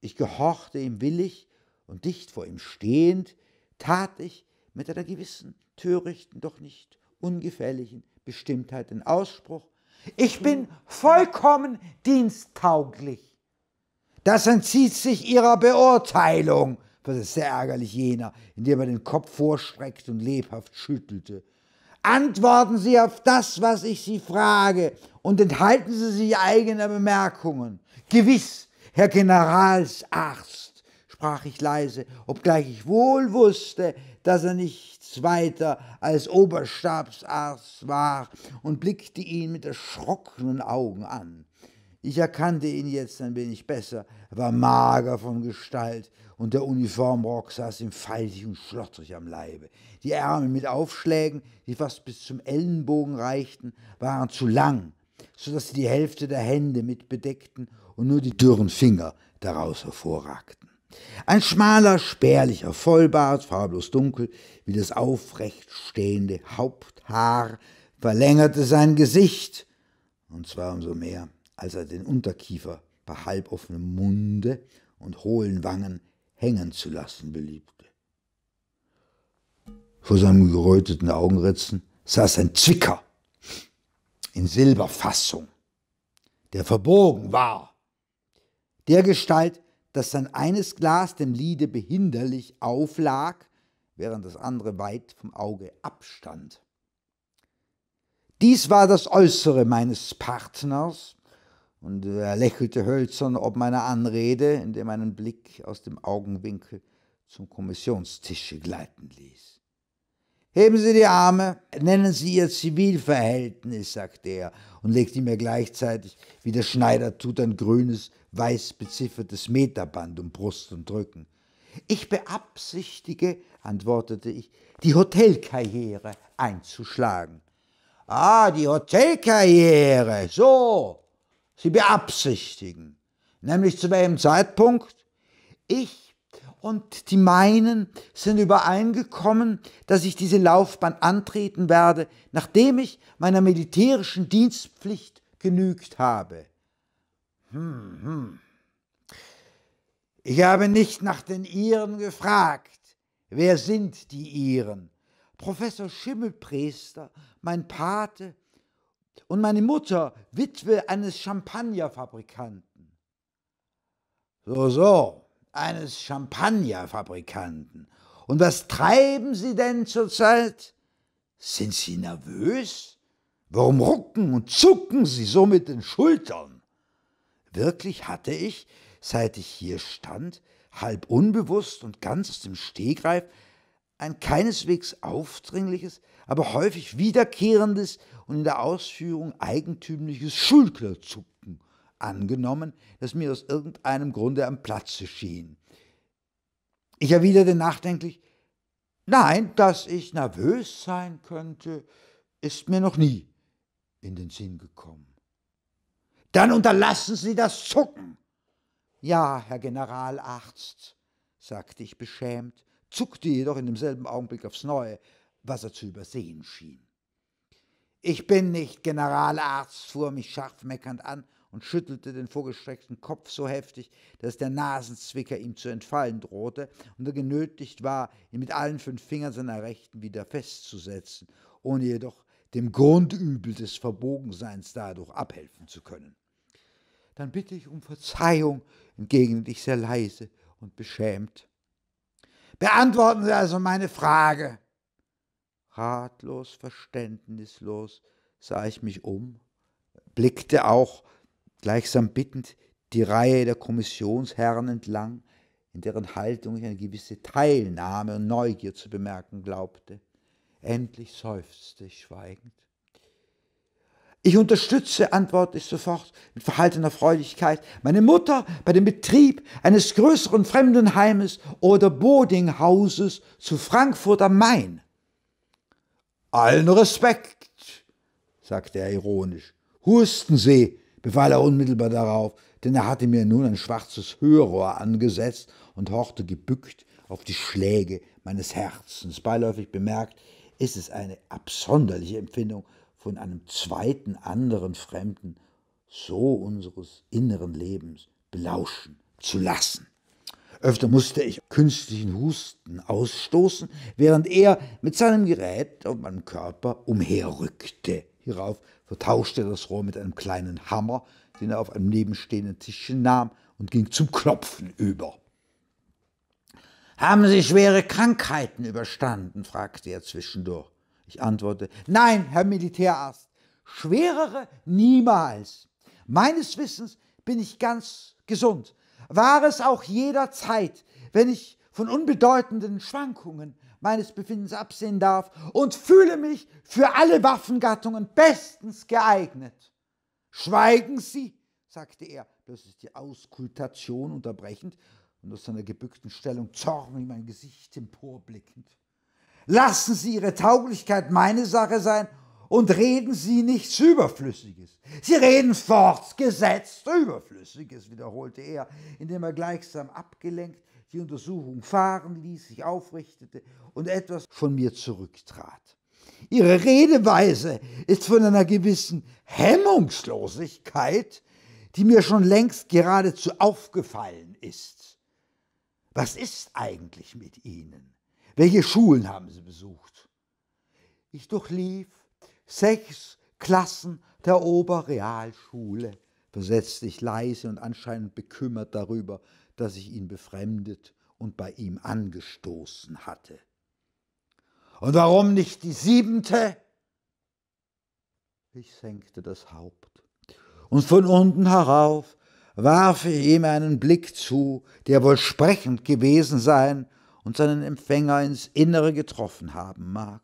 Ich gehorchte ihm willig und dicht vor ihm stehend, tat ich mit einer gewissen törichten, doch nicht ungefährlichen Bestimmtheit den Ausspruch, ich bin vollkommen diensttauglich. Das entzieht sich ihrer Beurteilung, versetzte ärgerlich jener, indem er den Kopf vorstreckte und lebhaft schüttelte. Antworten Sie auf das, was ich Sie frage, und enthalten Sie sich eigener Bemerkungen. Gewiss, Herr Generalsarzt, sprach ich leise, obgleich ich wohl wusste, dass er nichts weiter als Oberstabsarzt war, und blickte ihn mit erschrockenen Augen an. Ich erkannte ihn jetzt ein wenig besser, er war mager von Gestalt und der Uniformrock saß ihm faltig und schlottrig am Leibe. Die Ärmel mit Aufschlägen, die fast bis zum Ellenbogen reichten, waren zu lang, so dass sie die Hälfte der Hände mit bedeckten und nur die dürren Finger daraus hervorragten. Ein schmaler, spärlicher Vollbart, farblos dunkel, wie das aufrecht stehende Haupthaar, verlängerte sein Gesicht, und zwar umso mehr, als er den Unterkiefer bei halboffenem Munde und hohlen Wangen hängen zu lassen beliebte. Vor seinem geröteten Augenritzen saß ein Zwicker in Silberfassung, der verbogen war dergestalt, dass sein eines Glas dem Liede behinderlich auflag, während das andere weit vom Auge abstand. Dies war das Äußere meines Partners, und er lächelte hölzern ob meiner Anrede, indem er einen Blick aus dem Augenwinkel zum Kommissionstische gleiten ließ. Heben Sie die Arme, nennen Sie Ihr Zivilverhältnis, sagte er und legte mir gleichzeitig, wie der Schneider tut, ein grünes, weiß beziffertes Meterband um Brust und Rücken. Ich beabsichtige, antwortete ich, die Hotelkarriere einzuschlagen. Ah, die Hotelkarriere, so. Sie beabsichtigen. Nämlich zu welchem Zeitpunkt? Ich und die meinen sind übereingekommen, dass ich diese Laufbahn antreten werde, nachdem ich meiner militärischen Dienstpflicht genügt habe. Hm, hm. Ich habe nicht nach den Iren gefragt. Wer sind die Iren? Professor Schimmelpriester, mein Pate und meine Mutter, Witwe eines Champagnerfabrikanten. So, so, eines Champagnerfabrikanten. Und was treiben Sie denn zurzeit? Sind Sie nervös? Warum rucken und zucken Sie so mit den Schultern? Wirklich hatte ich, seit ich hier stand, halb unbewusst und ganz aus dem Stegreif, ein keineswegs aufdringliches, aber häufig wiederkehrendes und in der Ausführung eigentümliches Schulterzucken angenommen, das mir aus irgendeinem Grunde am Platze schien. Ich erwiderte nachdenklich, nein, dass ich nervös sein könnte, ist mir noch nie in den Sinn gekommen dann unterlassen Sie das Zucken. Ja, Herr Generalarzt, sagte ich beschämt, zuckte jedoch in demselben Augenblick aufs Neue, was er zu übersehen schien. Ich bin nicht Generalarzt, fuhr mich scharf meckernd an und schüttelte den vorgestreckten Kopf so heftig, dass der Nasenzwicker ihm zu entfallen drohte und er genötigt war, ihn mit allen fünf Fingern seiner Rechten wieder festzusetzen, ohne jedoch dem Grundübel des Verbogenseins dadurch abhelfen zu können dann bitte ich um Verzeihung, entgegnete ich sehr leise und beschämt. Beantworten Sie also meine Frage. Ratlos, verständnislos sah ich mich um, blickte auch gleichsam bittend die Reihe der Kommissionsherren entlang, in deren Haltung ich eine gewisse Teilnahme und Neugier zu bemerken glaubte. Endlich seufzte ich schweigend. Ich unterstütze, antworte ich sofort mit verhaltener Freudigkeit, meine Mutter bei dem Betrieb eines größeren Fremdenheimes oder Bodinghauses zu Frankfurt am Main. Allen Respekt, sagte er ironisch. Hustensee, befahl er unmittelbar darauf, denn er hatte mir nun ein schwarzes Hörrohr angesetzt und horchte gebückt auf die Schläge meines Herzens. Beiläufig bemerkt, ist es eine absonderliche Empfindung, von einem zweiten, anderen Fremden, so unseres inneren Lebens belauschen zu lassen. Öfter musste ich künstlichen Husten ausstoßen, während er mit seinem Gerät auf meinem Körper umherrückte. Hierauf vertauschte er das Rohr mit einem kleinen Hammer, den er auf einem nebenstehenden Tischchen nahm und ging zum Klopfen über. Haben Sie schwere Krankheiten überstanden? fragte er zwischendurch. Ich antworte, nein, Herr Militärarzt, schwerere niemals. Meines Wissens bin ich ganz gesund. War es auch jederzeit, wenn ich von unbedeutenden Schwankungen meines Befindens absehen darf und fühle mich für alle Waffengattungen bestens geeignet. Schweigen Sie, sagte er, das ist die Auskultation unterbrechend und aus seiner gebückten Stellung zornig mein Gesicht emporblickend. Lassen Sie Ihre Tauglichkeit meine Sache sein und reden Sie nichts Überflüssiges. Sie reden fortgesetzt Überflüssiges, wiederholte er, indem er gleichsam abgelenkt die Untersuchung fahren ließ, sich aufrichtete und etwas von mir zurücktrat. Ihre Redeweise ist von einer gewissen Hemmungslosigkeit, die mir schon längst geradezu aufgefallen ist. Was ist eigentlich mit Ihnen? Welche Schulen haben Sie besucht? Ich durchlief sechs Klassen der Oberrealschule, versetzte ich leise und anscheinend bekümmert darüber, dass ich ihn befremdet und bei ihm angestoßen hatte. Und warum nicht die siebente? Ich senkte das Haupt und von unten herauf warf ich ihm einen Blick zu, der wohl sprechend gewesen sein und seinen Empfänger ins Innere getroffen haben mag.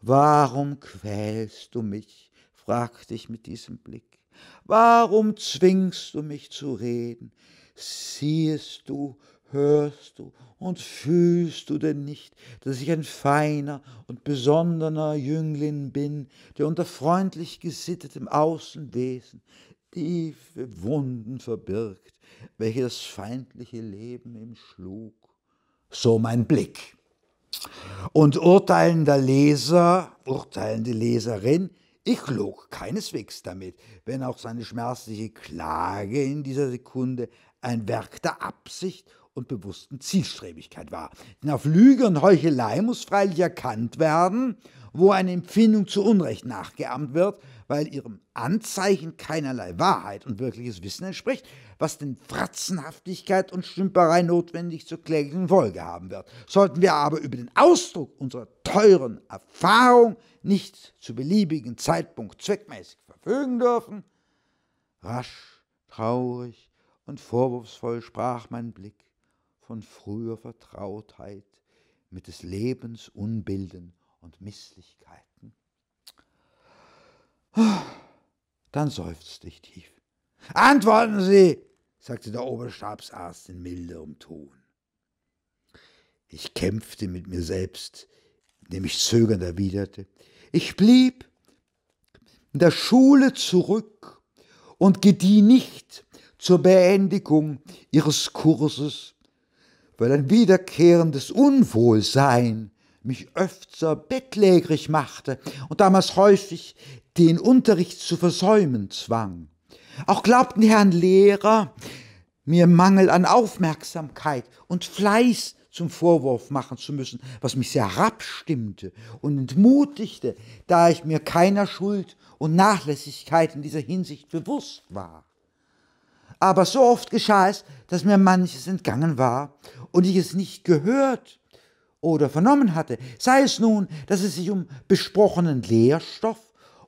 Warum quälst du mich? fragte ich mit diesem Blick. Warum zwingst du mich zu reden? Siehst du, hörst du und fühlst du denn nicht, dass ich ein feiner und besonderer Jüngling bin, der unter freundlich gesittetem Außenwesen tiefe Wunden verbirgt, welche das feindliche Leben ihm schlug so mein Blick. Und urteilender Leser, urteilende Leserin, ich log keineswegs damit, wenn auch seine schmerzliche Klage in dieser Sekunde ein Werk der Absicht und bewussten Zielstrebigkeit war. Denn auf Lüge und Heuchelei muss freilich erkannt werden, wo eine Empfindung zu Unrecht nachgeahmt wird weil ihrem Anzeichen keinerlei Wahrheit und wirkliches Wissen entspricht, was den Fratzenhaftigkeit und Stümperei notwendig zur kläglichen Folge haben wird. Sollten wir aber über den Ausdruck unserer teuren Erfahrung nicht zu beliebigen Zeitpunkt zweckmäßig verfügen dürfen, rasch, traurig und vorwurfsvoll sprach mein Blick von früher Vertrautheit mit des Lebens Unbilden und Misslichkeit. Dann seufzte ich tief. Antworten Sie, sagte der Oberstabsarzt in milderem Ton. Ich kämpfte mit mir selbst, indem ich zögernd erwiderte. Ich blieb in der Schule zurück und gedieh nicht zur Beendigung ihres Kurses, weil ein wiederkehrendes Unwohlsein mich öfter bettlägerig machte und damals häufig den Unterricht zu versäumen zwang. Auch glaubten die Herren Lehrer, mir Mangel an Aufmerksamkeit und Fleiß zum Vorwurf machen zu müssen, was mich sehr herabstimmte und entmutigte, da ich mir keiner Schuld und Nachlässigkeit in dieser Hinsicht bewusst war. Aber so oft geschah es, dass mir manches entgangen war und ich es nicht gehört oder vernommen hatte, sei es nun, dass es sich um besprochenen Lehrstoff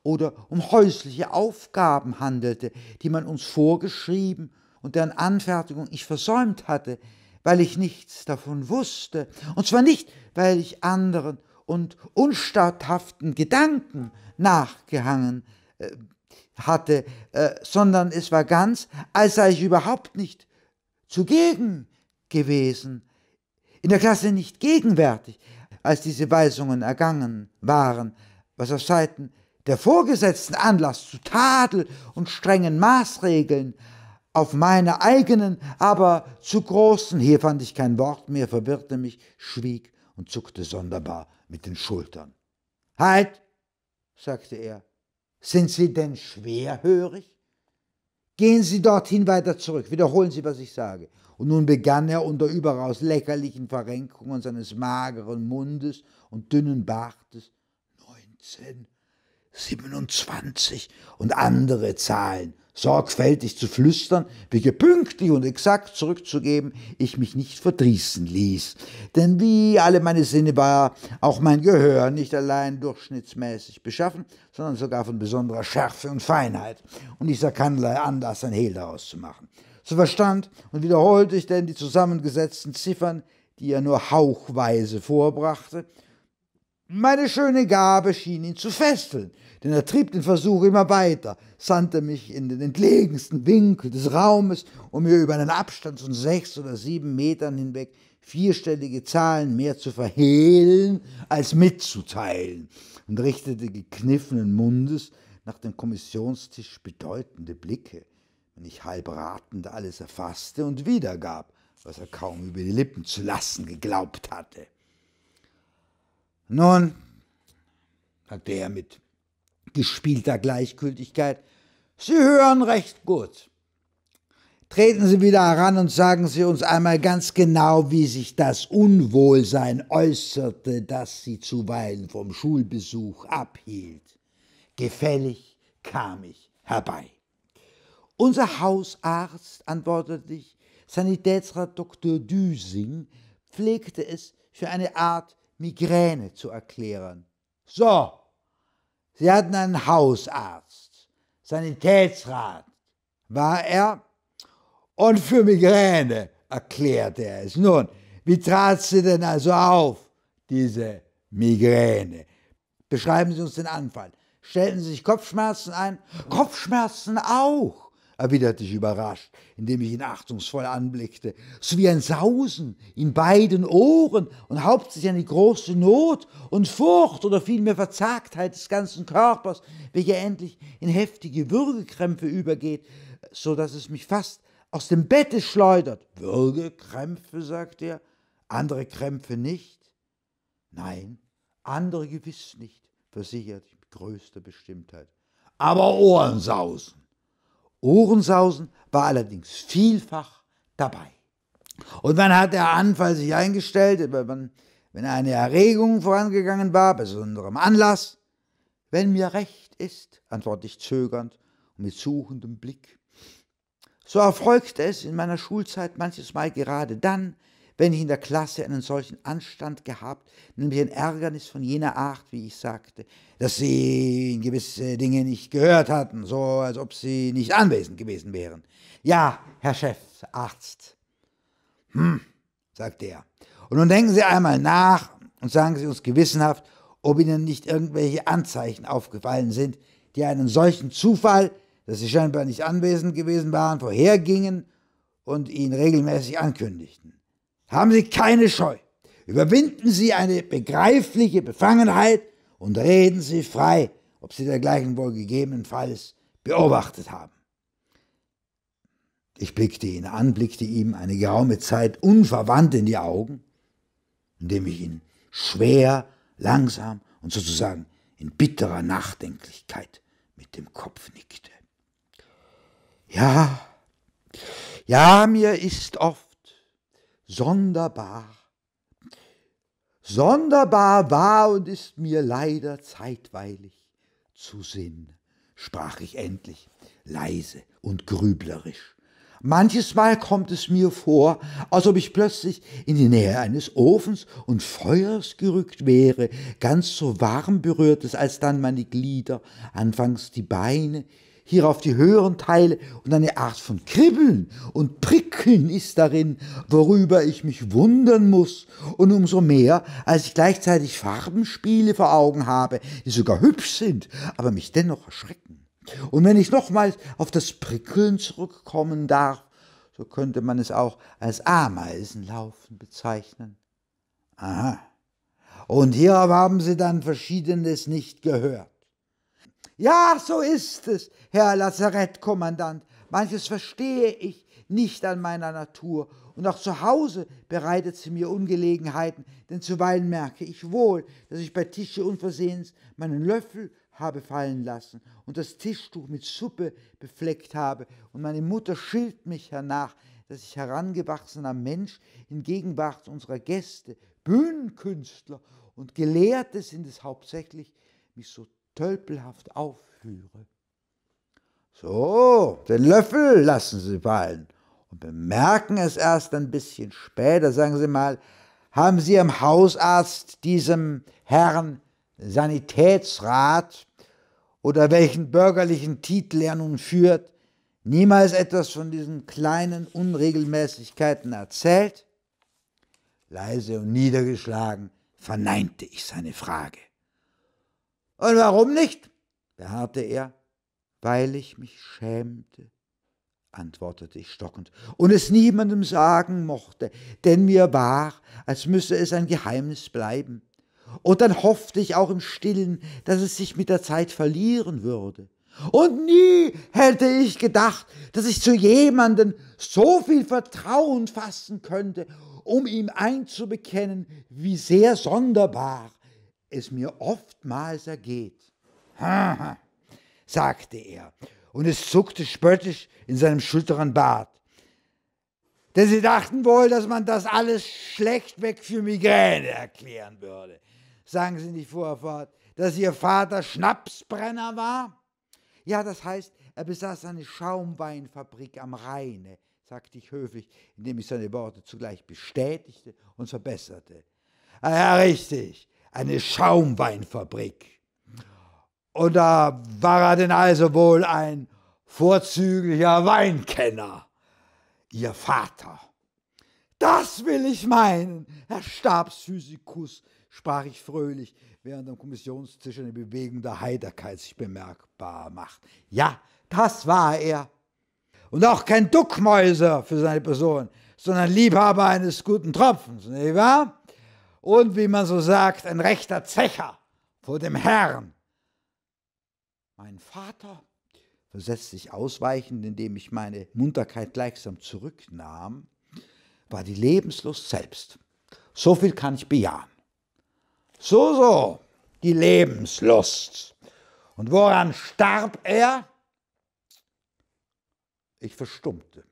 oder um häusliche Aufgaben handelte, die man uns vorgeschrieben und deren Anfertigung ich versäumt hatte, weil ich nichts davon wusste, und zwar nicht, weil ich anderen und unstatthaften Gedanken nachgehangen äh, hatte, äh, sondern es war ganz, als sei ich überhaupt nicht zugegen gewesen in der Klasse nicht gegenwärtig, als diese Weisungen ergangen waren, was auf Seiten der Vorgesetzten Anlass zu Tadel und strengen Maßregeln, auf meiner eigenen, aber zu großen, hier fand ich kein Wort mehr, verwirrte mich, schwieg und zuckte sonderbar mit den Schultern. Halt, sagte er, sind Sie denn schwerhörig? Gehen Sie dorthin weiter zurück, wiederholen Sie, was ich sage und nun begann er unter überaus lächerlichen Verrenkungen seines mageren Mundes und dünnen Bartes 19, 27 und andere Zahlen sorgfältig zu flüstern, wie pünktlich und exakt zurückzugeben, ich mich nicht verdrießen ließ. Denn wie alle meine Sinne war auch mein Gehör nicht allein durchschnittsmäßig beschaffen, sondern sogar von besonderer Schärfe und Feinheit. Und ich sah keinerlei Anlass, ein Hehl daraus zu machen zu verstand und wiederholte ich denn die zusammengesetzten Ziffern, die er nur hauchweise vorbrachte. Meine schöne Gabe schien ihn zu fesseln, denn er trieb den Versuch immer weiter, sandte mich in den entlegensten Winkel des Raumes, um mir über einen Abstand von sechs oder sieben Metern hinweg vierstellige Zahlen mehr zu verhehlen als mitzuteilen, und richtete gekniffenen Mundes nach dem Kommissionstisch bedeutende Blicke und ich halb ratend alles erfasste und wiedergab, was er kaum über die Lippen zu lassen geglaubt hatte. Nun, sagte er mit gespielter Gleichgültigkeit, Sie hören recht gut. Treten Sie wieder heran und sagen Sie uns einmal ganz genau, wie sich das Unwohlsein äußerte, das Sie zuweilen vom Schulbesuch abhielt. Gefällig kam ich herbei. Unser Hausarzt, antwortete ich, Sanitätsrat Dr. Düsing, pflegte es für eine Art Migräne zu erklären. So, Sie hatten einen Hausarzt, Sanitätsrat war er und für Migräne erklärte er es. Nun, wie trat sie denn also auf, diese Migräne? Beschreiben Sie uns den Anfall. Stellten Sie sich Kopfschmerzen ein? Kopfschmerzen auch erwiderte ich überrascht, indem ich ihn achtungsvoll anblickte, so wie ein Sausen in beiden Ohren und hauptsächlich eine große Not und Furcht oder vielmehr Verzagtheit des ganzen Körpers, welche endlich in heftige Würgekrämpfe übergeht, so dass es mich fast aus dem Bette schleudert. Würgekrämpfe, sagt er, andere Krämpfe nicht? Nein, andere gewiss nicht, versichert ich mit größter Bestimmtheit. Aber Ohrensausen. Ohrensausen war allerdings vielfach dabei. Und wann hat der Anfall sich eingestellt? Wenn eine Erregung vorangegangen war, besonderem Anlass? Wenn mir recht ist, antworte ich zögernd und mit suchendem Blick. So erfolgte es in meiner Schulzeit manches Mal gerade dann, wenn ich in der Klasse einen solchen Anstand gehabt, nämlich ein Ärgernis von jener Art, wie ich sagte, dass sie in gewisse Dinge nicht gehört hatten, so als ob sie nicht anwesend gewesen wären. Ja, Herr Chef, Arzt. Hm, sagte er. Und nun denken Sie einmal nach und sagen Sie uns gewissenhaft, ob Ihnen nicht irgendwelche Anzeichen aufgefallen sind, die einen solchen Zufall, dass Sie scheinbar nicht anwesend gewesen waren, vorhergingen und ihn regelmäßig ankündigten. Haben Sie keine Scheu. Überwinden Sie eine begreifliche Befangenheit und reden Sie frei, ob Sie dergleichen wohl gegebenenfalls beobachtet haben. Ich blickte ihn an, blickte ihm eine geraume Zeit unverwandt in die Augen, indem ich ihn schwer, langsam und sozusagen in bitterer Nachdenklichkeit mit dem Kopf nickte. Ja, ja, mir ist oft sonderbar. Sonderbar war und ist mir leider zeitweilig zu Sinn, sprach ich endlich, leise und grüblerisch. Manches Mal kommt es mir vor, als ob ich plötzlich in die Nähe eines Ofens und Feuers gerückt wäre, ganz so warm berührt es als dann meine Glieder, anfangs die Beine, hierauf die höheren Teile und eine Art von Kribbeln und Prickeln ist darin, worüber ich mich wundern muss und umso mehr, als ich gleichzeitig Farbenspiele vor Augen habe, die sogar hübsch sind, aber mich dennoch erschrecken. Und wenn ich nochmals auf das Prickeln zurückkommen darf, so könnte man es auch als Ameisenlaufen bezeichnen. Aha. Und hier haben sie dann Verschiedenes nicht gehört. Ja, so ist es, Herr Lazarettkommandant. Manches verstehe ich nicht an meiner Natur. Und auch zu Hause bereitet sie mir Ungelegenheiten, denn zuweilen merke ich wohl, dass ich bei Tische unversehens meinen Löffel habe fallen lassen und das Tischtuch mit Suppe befleckt habe. Und meine Mutter schilt mich hernach, dass ich herangewachsener Mensch in Gegenwart unserer Gäste, Bühnenkünstler und Gelehrte sind es hauptsächlich, mich so tölpelhaft aufführe. So, den Löffel lassen Sie fallen und bemerken es erst ein bisschen später. Sagen Sie mal, haben Sie Ihrem Hausarzt, diesem Herrn Sanitätsrat oder welchen bürgerlichen Titel er nun führt, niemals etwas von diesen kleinen Unregelmäßigkeiten erzählt? Leise und niedergeschlagen verneinte ich seine Frage. Und warum nicht? beharrte er. Weil ich mich schämte, antwortete ich stockend, und es niemandem sagen mochte, denn mir war, als müsse es ein Geheimnis bleiben. Und dann hoffte ich auch im stillen, dass es sich mit der Zeit verlieren würde. Und nie hätte ich gedacht, dass ich zu jemanden so viel Vertrauen fassen könnte, um ihm einzubekennen, wie sehr sonderbar es mir oftmals ergeht. Haha, sagte er und es zuckte spöttisch in seinem schulteren Bart. Denn sie dachten wohl, dass man das alles schlechtweg für Migräne erklären würde. Sagen Sie nicht vorher fort, dass Ihr Vater Schnapsbrenner war? Ja, das heißt, er besaß eine Schaumweinfabrik am Rheine, sagte ich höflich, indem ich seine Worte zugleich bestätigte und verbesserte. Ah, ja, richtig eine Schaumweinfabrik. Und da war er denn also wohl ein vorzüglicher Weinkenner, ihr Vater. Das will ich meinen, Herr Stabsphysikus, sprach ich fröhlich, während am Kommissionstisch eine Bewegung der Heiterkeit sich bemerkbar macht. Ja, das war er. Und auch kein Duckmäuser für seine Person, sondern Liebhaber eines guten Tropfens, nicht wahr? und wie man so sagt, ein rechter Zecher vor dem Herrn. Mein Vater versetzte sich ausweichend, indem ich meine Munterkeit gleichsam zurücknahm, war die Lebenslust selbst. So viel kann ich bejahen. So, so, die Lebenslust. Und woran starb er? Ich verstummte.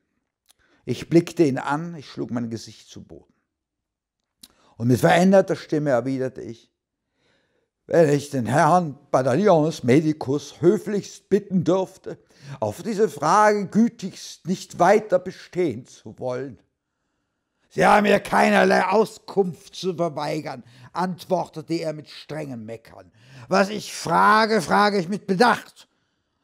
Ich blickte ihn an, ich schlug mein Gesicht zu Boden. Und mit veränderter Stimme erwiderte ich, wenn ich den Herrn Bataillons Medicus höflichst bitten dürfte, auf diese Frage gütigst nicht weiter bestehen zu wollen. Sie haben mir keinerlei Auskunft zu verweigern, antwortete er mit strengem Meckern. Was ich frage, frage ich mit Bedacht.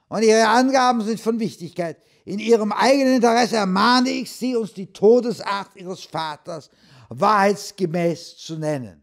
Und Ihre Angaben sind von Wichtigkeit. In Ihrem eigenen Interesse ermahne ich Sie, uns die Todesart Ihres Vaters wahrheitsgemäß zu nennen.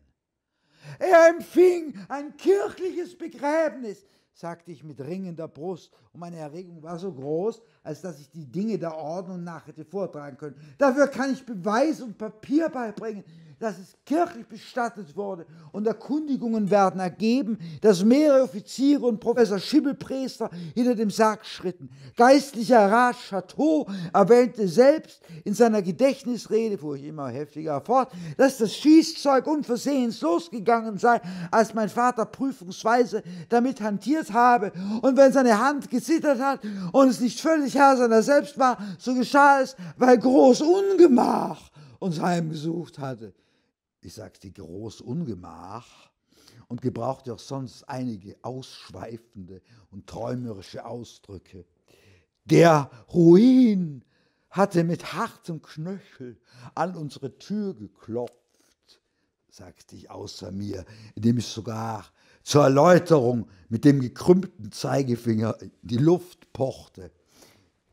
Er empfing ein kirchliches Begräbnis, sagte ich mit ringender Brust, und meine Erregung war so groß, als dass ich die Dinge der Ordnung nach hätte vortragen können. Dafür kann ich Beweis und Papier beibringen dass es kirchlich bestattet wurde und Erkundigungen werden ergeben, dass mehrere Offiziere und Professor Schimmelpriester hinter dem Sarg schritten. Geistlicher Rat Chateau erwähnte selbst in seiner Gedächtnisrede, fuhr ich immer heftiger fort, dass das Schießzeug unversehens losgegangen sei, als mein Vater prüfungsweise damit hantiert habe und wenn seine Hand gezittert hat und es nicht völlig Herr seiner selbst war, so geschah es, weil groß Ungemach uns heimgesucht hatte ich sag's dir, groß Ungemach und gebrauchte auch sonst einige ausschweifende und träumerische Ausdrücke. Der Ruin hatte mit hartem Knöchel an unsere Tür geklopft, sagte ich außer mir, indem ich sogar zur Erläuterung mit dem gekrümmten Zeigefinger in die Luft pochte.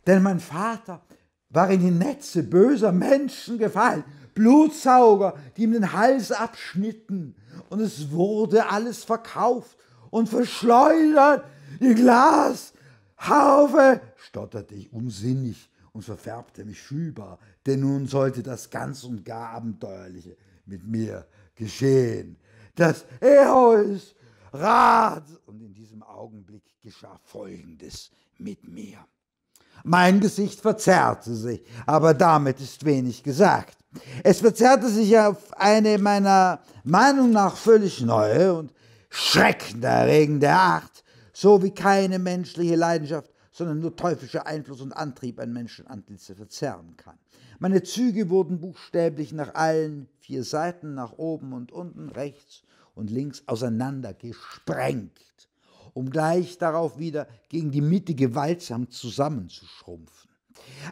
Denn mein Vater war in die Netze böser Menschen gefallen Blutsauger, die ihm den Hals abschnitten. Und es wurde alles verkauft und verschleudert. Die Glashaufe, stotterte ich unsinnig und verfärbte mich fühlbar, denn nun sollte das ganz und gar Abenteuerliche mit mir geschehen. Das Eheus Rad. Und in diesem Augenblick geschah Folgendes mit mir. Mein Gesicht verzerrte sich, aber damit ist wenig gesagt. Es verzerrte sich auf eine meiner Meinung nach völlig neue und schreckenerregende Art, so wie keine menschliche Leidenschaft, sondern nur teuflischer Einfluss und Antrieb ein Menschenantlitz verzerren kann. Meine Züge wurden buchstäblich nach allen vier Seiten, nach oben und unten, rechts und links auseinandergesprengt, um gleich darauf wieder gegen die Mitte gewaltsam zusammenzuschrumpfen.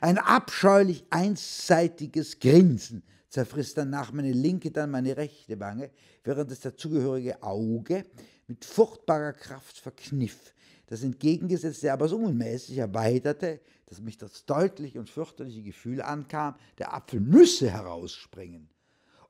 Ein abscheulich einseitiges Grinsen zerfrisst danach meine linke, dann meine rechte Wange, während das dazugehörige Auge mit furchtbarer Kraft verkniff. Das entgegengesetzte, aber so unmäßig erweiterte, dass mich das deutliche und fürchterliche Gefühl ankam, der Apfel müsse herausspringen.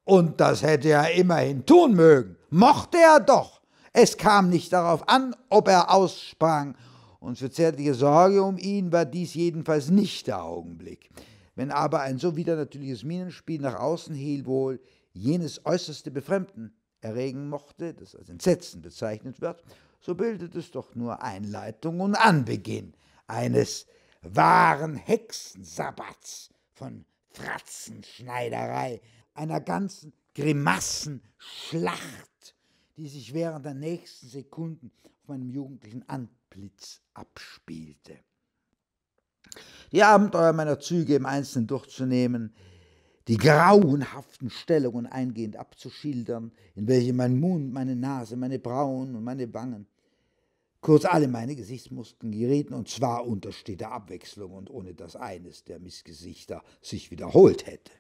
Und das hätte er immerhin tun mögen, mochte er doch. Es kam nicht darauf an, ob er aussprang und für zärtliche Sorge um ihn war dies jedenfalls nicht der Augenblick. Wenn aber ein so widernatürliches Minenspiel nach außen hielt wohl jenes äußerste Befremden erregen mochte, das als Entsetzen bezeichnet wird, so bildet es doch nur Einleitung und Anbeginn eines wahren Hexensabbats von Fratzenschneiderei, einer ganzen Grimassenschlacht, die sich während der nächsten Sekunden auf meinem jugendlichen Antlitz abspielte. Die Abenteuer meiner Züge im Einzelnen durchzunehmen, die grauenhaften Stellungen eingehend abzuschildern, in welche mein Mund, meine Nase, meine Brauen und meine Wangen, kurz alle meine Gesichtsmuskeln gerieten, und zwar unter steter Abwechslung und ohne dass eines der Missgesichter sich wiederholt hätte.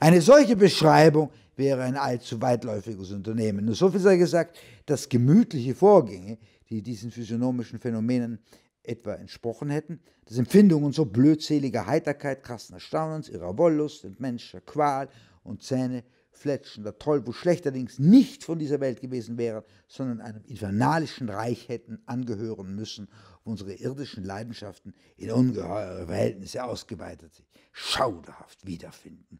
Eine solche Beschreibung wäre ein allzu weitläufiges Unternehmen. Nur so viel sei gesagt, dass gemütliche Vorgänge, die diesen physiognomischen Phänomenen etwa entsprochen hätten, dass Empfindungen so blödseliger Heiterkeit, krassen Erstaunens, ihrer Wollust, entmenschlicher Qual und Zähne fletschender Tollwut schlechterdings nicht von dieser Welt gewesen wären, sondern einem infernalischen Reich hätten angehören müssen, wo unsere irdischen Leidenschaften in ungeheure Verhältnisse ausgeweitet sich schauderhaft wiederfinden.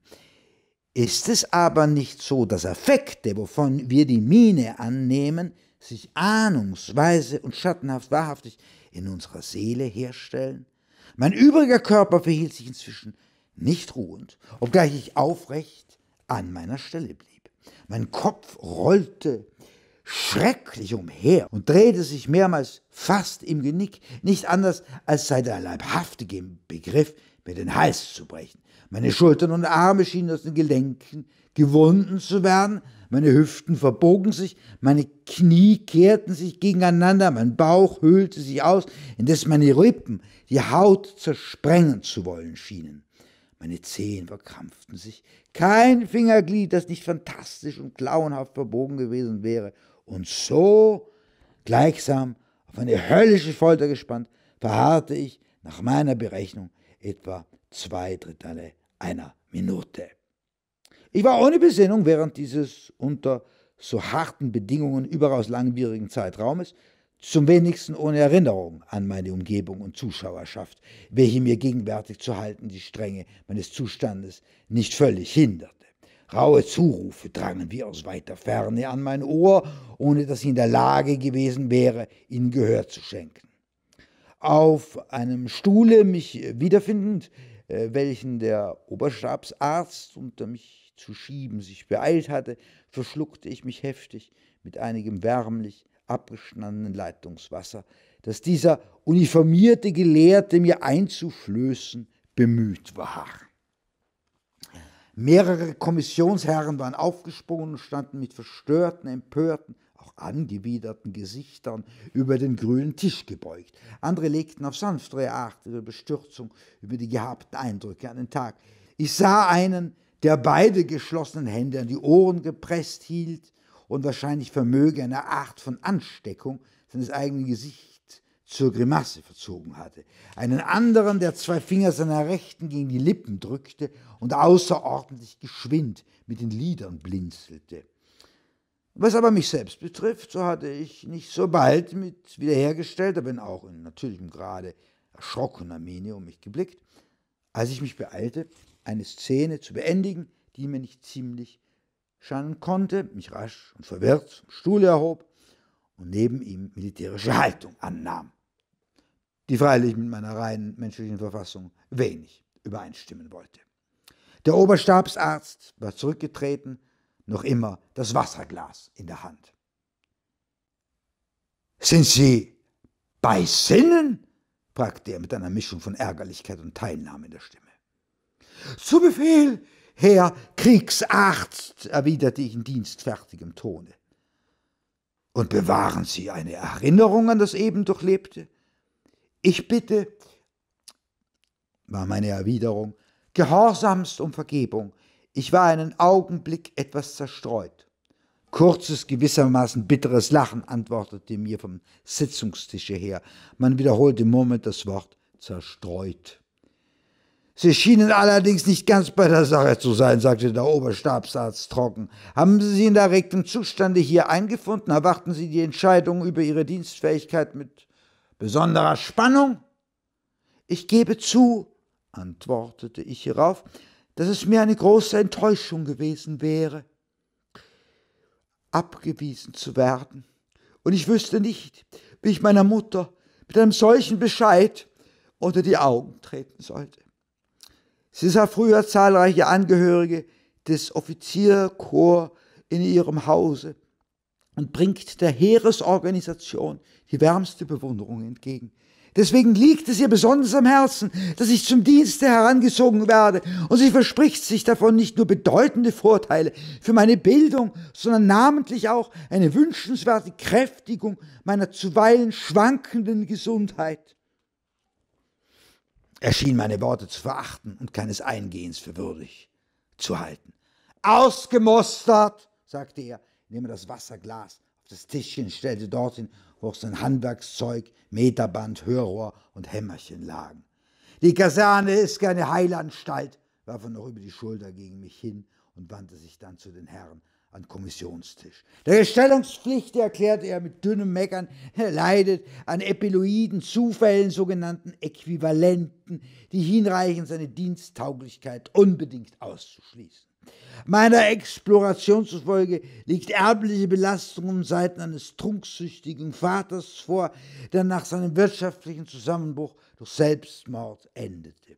Ist es aber nicht so, dass Affekte, wovon wir die Miene annehmen, sich ahnungsweise und schattenhaft wahrhaftig in unserer Seele herstellen? Mein übriger Körper verhielt sich inzwischen nicht ruhend, obgleich ich aufrecht an meiner Stelle blieb. Mein Kopf rollte schrecklich umher und drehte sich mehrmals fast im Genick, nicht anders als sei der Leibhaftige Begriff, mir den Hals zu brechen. Meine Schultern und Arme schienen aus den Gelenken gewunden zu werden, meine Hüften verbogen sich, meine Knie kehrten sich gegeneinander, mein Bauch hüllte sich aus, indes meine Rippen die Haut zersprengen zu wollen schienen. Meine Zehen verkrampften sich, kein Fingerglied, das nicht fantastisch und klauenhaft verbogen gewesen wäre, und so, gleichsam auf eine höllische Folter gespannt, verharrte ich nach meiner Berechnung etwa zwei Drittel einer Minute. Ich war ohne Besinnung während dieses unter so harten Bedingungen überaus langwierigen Zeitraumes, zum wenigsten ohne Erinnerung an meine Umgebung und Zuschauerschaft, welche mir gegenwärtig zu halten die Strenge meines Zustandes nicht völlig hinderte. Raue Zurufe drangen wie aus weiter Ferne an mein Ohr, ohne dass ich in der Lage gewesen wäre, ihnen Gehör zu schenken auf einem Stuhle mich wiederfindend, äh, welchen der Oberstabsarzt unter mich zu schieben sich beeilt hatte, verschluckte ich mich heftig mit einigem wärmlich abgeschnandenen Leitungswasser, das dieser uniformierte Gelehrte mir einzuflößen bemüht war. Mehrere Kommissionsherren waren aufgesprungen und standen mit verstörten, empörten auch angewiderten Gesichtern über den grünen Tisch gebeugt. Andere legten auf sanftere Art ihre Bestürzung über die gehabten Eindrücke an den Tag. Ich sah einen, der beide geschlossenen Hände an die Ohren gepresst hielt und wahrscheinlich vermöge eine Art von Ansteckung seines eigenen Gesichts zur Grimasse verzogen hatte, einen anderen, der zwei Finger seiner Rechten gegen die Lippen drückte und außerordentlich geschwind mit den Lidern blinzelte. Was aber mich selbst betrifft, so hatte ich nicht so bald mit wiederhergestellter, wenn auch in natürlichem Grade erschrockener Miene um mich geblickt, als ich mich beeilte, eine Szene zu beendigen, die mir nicht ziemlich scheinen konnte, mich rasch und verwirrt vom Stuhl erhob und neben ihm militärische Haltung annahm, die freilich mit meiner reinen menschlichen Verfassung wenig übereinstimmen wollte. Der Oberstabsarzt war zurückgetreten noch immer das Wasserglas in der Hand. Sind Sie bei Sinnen? fragte er mit einer Mischung von Ärgerlichkeit und Teilnahme in der Stimme. Zu Befehl, Herr Kriegsarzt, erwiderte ich in dienstfertigem Tone. Und bewahren Sie eine Erinnerung an das eben Durchlebte? Ich bitte, war meine Erwiderung, gehorsamst um Vergebung, ich war einen Augenblick etwas zerstreut. Kurzes, gewissermaßen bitteres Lachen antwortete mir vom Sitzungstische her. Man wiederholte im Moment das Wort zerstreut. Sie schienen allerdings nicht ganz bei der Sache zu sein, sagte der Oberstabsarzt trocken. Haben Sie sie in erregtem Zustande hier eingefunden? Erwarten Sie die Entscheidung über Ihre Dienstfähigkeit mit besonderer Spannung? Ich gebe zu, antwortete ich hierauf, dass es mir eine große Enttäuschung gewesen wäre, abgewiesen zu werden. Und ich wüsste nicht, wie ich meiner Mutter mit einem solchen Bescheid unter die Augen treten sollte. Sie sah früher zahlreiche Angehörige des Offizierkorps in ihrem Hause und bringt der Heeresorganisation die wärmste Bewunderung entgegen. Deswegen liegt es ihr besonders am Herzen, dass ich zum Dienste herangezogen werde, und sie verspricht sich davon nicht nur bedeutende Vorteile für meine Bildung, sondern namentlich auch eine wünschenswerte Kräftigung meiner zuweilen schwankenden Gesundheit. Er schien meine Worte zu verachten und keines Eingehens für würdig zu halten. Ausgemustert, sagte er, indem er das Wasserglas auf das Tischchen stellte, dorthin, wo auch sein Handwerkszeug, Meterband, Hörrohr und Hämmerchen lagen. Die Kaserne ist keine Heilanstalt, warf er noch über die Schulter gegen mich hin und wandte sich dann zu den Herren an Kommissionstisch. Der Gestellungspflicht erklärte er mit dünnem Meckern, leidet an epiloiden Zufällen, sogenannten Äquivalenten, die hinreichen, seine Diensttauglichkeit unbedingt auszuschließen. Meiner Exploration zufolge liegt erbliche Belastungen Seiten eines trunksüchtigen Vaters vor, der nach seinem wirtschaftlichen Zusammenbruch durch Selbstmord endete.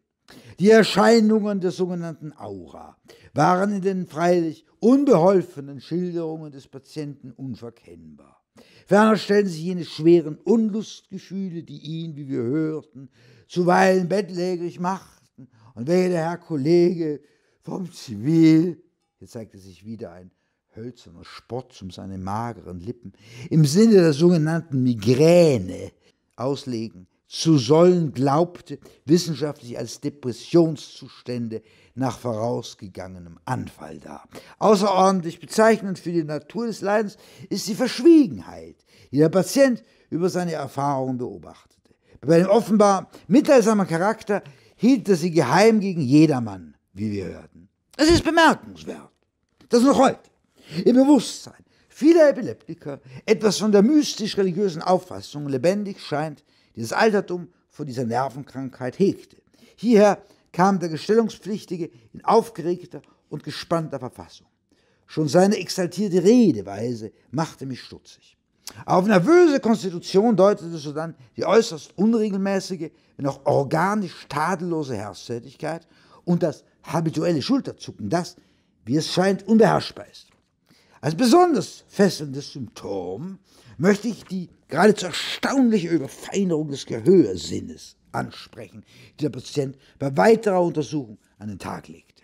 Die Erscheinungen der sogenannten Aura waren in den freilich unbeholfenen Schilderungen des Patienten unverkennbar. Ferner stellen sich jene schweren Unlustgefühle, die ihn, wie wir hörten, zuweilen bettlägerig machten und welche der Herr Kollege vom Zivil, hier zeigte sich wieder ein hölzerner Spott um seine mageren Lippen, im Sinne der sogenannten Migräne auslegen zu sollen glaubte, wissenschaftlich als Depressionszustände nach vorausgegangenem Anfall dar. Außerordentlich bezeichnend für die Natur des Leidens ist die Verschwiegenheit, die der Patient über seine Erfahrungen beobachtete. Bei dem offenbar mitteilsamen Charakter hielt er sie geheim gegen jedermann wie wir hörten. Es ist bemerkenswert, dass noch heute im Bewusstsein vieler Epileptiker etwas von der mystisch-religiösen Auffassung lebendig scheint, die das Altertum vor dieser Nervenkrankheit hegte. Hierher kam der Gestellungspflichtige in aufgeregter und gespannter Verfassung. Schon seine exaltierte Redeweise machte mich stutzig. Auf nervöse Konstitution deutete sodann die äußerst unregelmäßige, wenn auch organisch tadellose Herztätigkeit und das habituelle Schulterzucken, das, wie es scheint, unbeherrschbar ist. Als besonders fesselndes Symptom möchte ich die geradezu erstaunliche Überfeinerung des Gehörsinnes ansprechen, die der Patient bei weiterer Untersuchung an den Tag legte.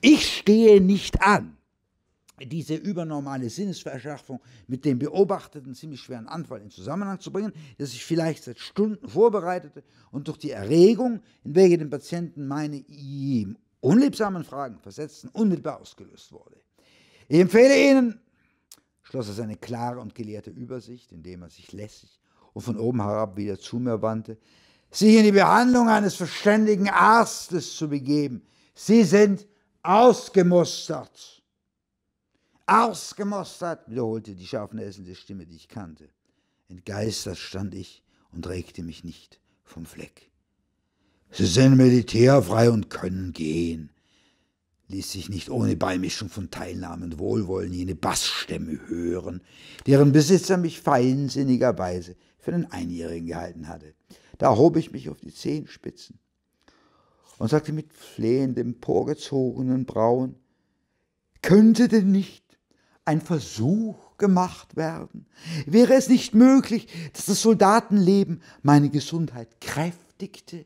Ich stehe nicht an, diese übernormale Sinnesverschärfung mit dem beobachteten ziemlich schweren Anfall in Zusammenhang zu bringen, der sich vielleicht seit Stunden vorbereitete und durch die Erregung, in welche den Patienten meine ihm unliebsamen Fragen versetzten, unmittelbar ausgelöst wurde. Ich empfehle Ihnen, schloss er seine klare und gelehrte Übersicht, indem er sich lässig und von oben herab wieder zu mir wandte, sich in die Behandlung eines verständigen Arztes zu begeben. Sie sind ausgemustert. Ausgemustert, wiederholte die scharfnäsende Stimme, die ich kannte. Entgeistert stand ich und regte mich nicht vom Fleck. Sie sind militärfrei und können gehen, ließ sich nicht ohne Beimischung von Teilnahme und Wohlwollen jene Bassstämme hören, deren Besitzer mich feinsinnigerweise für einen Einjährigen gehalten hatte. Da hob ich mich auf die Zehenspitzen und sagte mit flehendem, emporgezogenen Brauen, könnte denn nicht ein Versuch gemacht werden? Wäre es nicht möglich, dass das Soldatenleben meine Gesundheit kräftigte?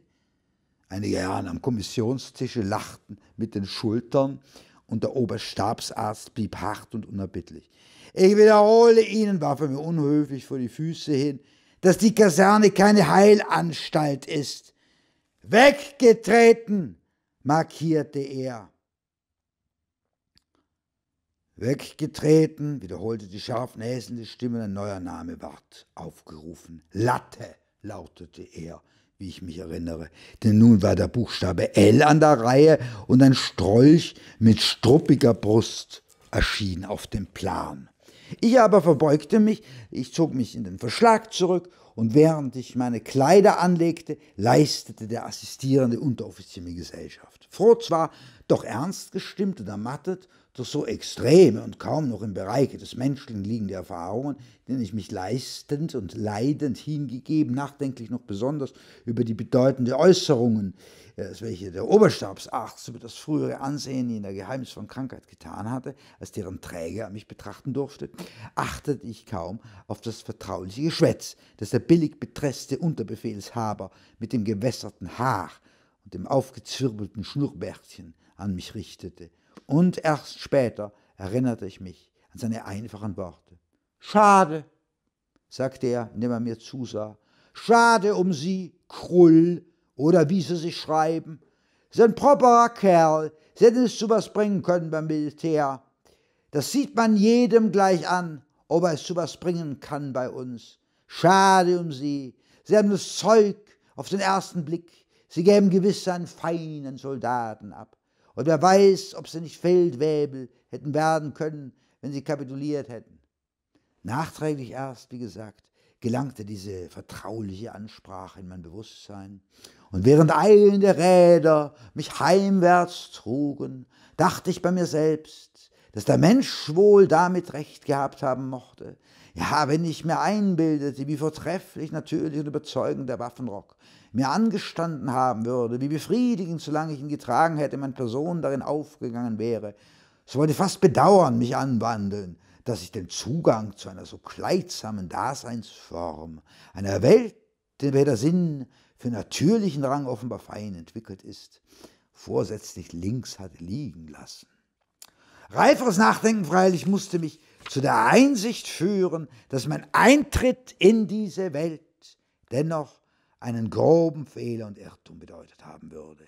einige Herren am Kommissionstische lachten mit den Schultern und der Oberstabsarzt blieb hart und unerbittlich. Ich wiederhole Ihnen, warf er mir unhöflich vor die Füße hin, dass die Kaserne keine Heilanstalt ist. Weggetreten, markierte er. Weggetreten, wiederholte die scharf näsende Stimme, ein neuer Name ward aufgerufen. Latte, lautete er wie ich mich erinnere. Denn nun war der Buchstabe L an der Reihe und ein Strolch mit struppiger Brust erschien auf dem Plan. Ich aber verbeugte mich, ich zog mich in den Verschlag zurück und während ich meine Kleider anlegte, leistete der assistierende Unteroffizier mir Gesellschaft. Froh zwar, doch ernst gestimmt und ermattet, durch so extreme und kaum noch im Bereich des Menschlichen liegende Erfahrungen, denen ich mich leistend und leidend hingegeben, nachdenklich noch besonders über die bedeutenden Äußerungen, äh, welche der Oberstabsarzt über das frühere Ansehen in der geheimnisvollen Krankheit getan hatte, als deren Träger mich betrachten durfte, achtete ich kaum auf das vertrauliche Geschwätz, das der billig betresste Unterbefehlshaber mit dem gewässerten Haar und dem aufgezwirbelten Schnurrbärtchen an mich richtete und erst später erinnerte ich mich an seine einfachen Worte. Schade, sagte er, indem er mir zusah. Schade um Sie, Krull, oder wie Sie sich schreiben. Sie sind ein properer Kerl, Sie hätten es zu was bringen können beim Militär. Das sieht man jedem gleich an, ob er es zu was bringen kann bei uns. Schade um Sie, Sie haben das Zeug auf den ersten Blick. Sie gäben gewiss einen feinen Soldaten ab. Und wer weiß, ob sie nicht Feldwebel hätten werden können, wenn sie kapituliert hätten. Nachträglich erst, wie gesagt, gelangte diese vertrauliche Ansprache in mein Bewusstsein. Und während eilende Räder mich heimwärts trugen, dachte ich bei mir selbst, dass der Mensch wohl damit recht gehabt haben mochte. Ja, wenn ich mir einbildete, wie vortrefflich, natürlich und überzeugend der Waffenrock mir angestanden haben würde, wie befriedigend, solange ich ihn getragen hätte, meine Person darin aufgegangen wäre, so wollte ich fast bedauern, mich anwandeln, dass ich den Zugang zu einer so kleidsamen Daseinsform, einer Welt, der der Sinn für natürlichen Rang offenbar fein entwickelt ist, vorsätzlich links hat liegen lassen. Reiferes Nachdenken freilich musste mich zu der Einsicht führen, dass mein Eintritt in diese Welt dennoch einen groben Fehler und Irrtum bedeutet haben würde.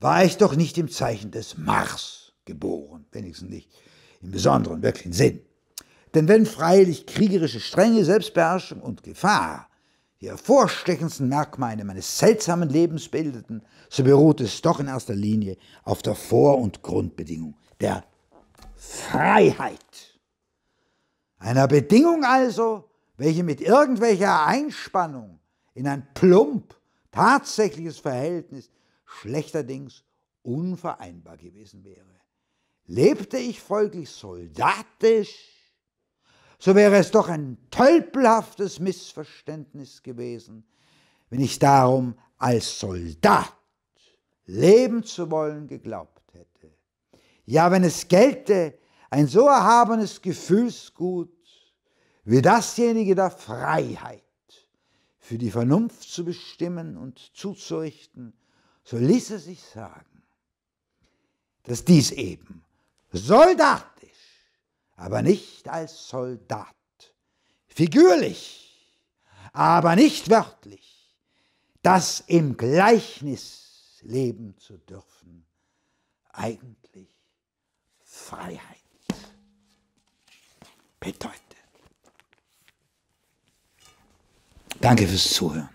War ich doch nicht im Zeichen des Mars geboren, wenigstens nicht im besonderen wirklichen Sinn. Denn wenn freilich kriegerische Strenge, Selbstbeherrschung und Gefahr die hervorstechendsten Merkmale meines seltsamen Lebens bildeten, so beruht es doch in erster Linie auf der Vor- und Grundbedingung der Freiheit. Einer Bedingung also, welche mit irgendwelcher Einspannung in ein plump tatsächliches Verhältnis schlechterdings unvereinbar gewesen wäre. Lebte ich folglich soldatisch, so wäre es doch ein tölpelhaftes Missverständnis gewesen, wenn ich darum als Soldat leben zu wollen geglaubt ja, wenn es gelte, ein so erhabenes Gefühlsgut wie dasjenige der Freiheit für die Vernunft zu bestimmen und zuzurichten, so ließe sich sagen, dass dies eben soldatisch, aber nicht als Soldat, figürlich, aber nicht wörtlich, das im Gleichnis leben zu dürfen, eigentlich Freiheit bedeutet. Danke fürs Zuhören.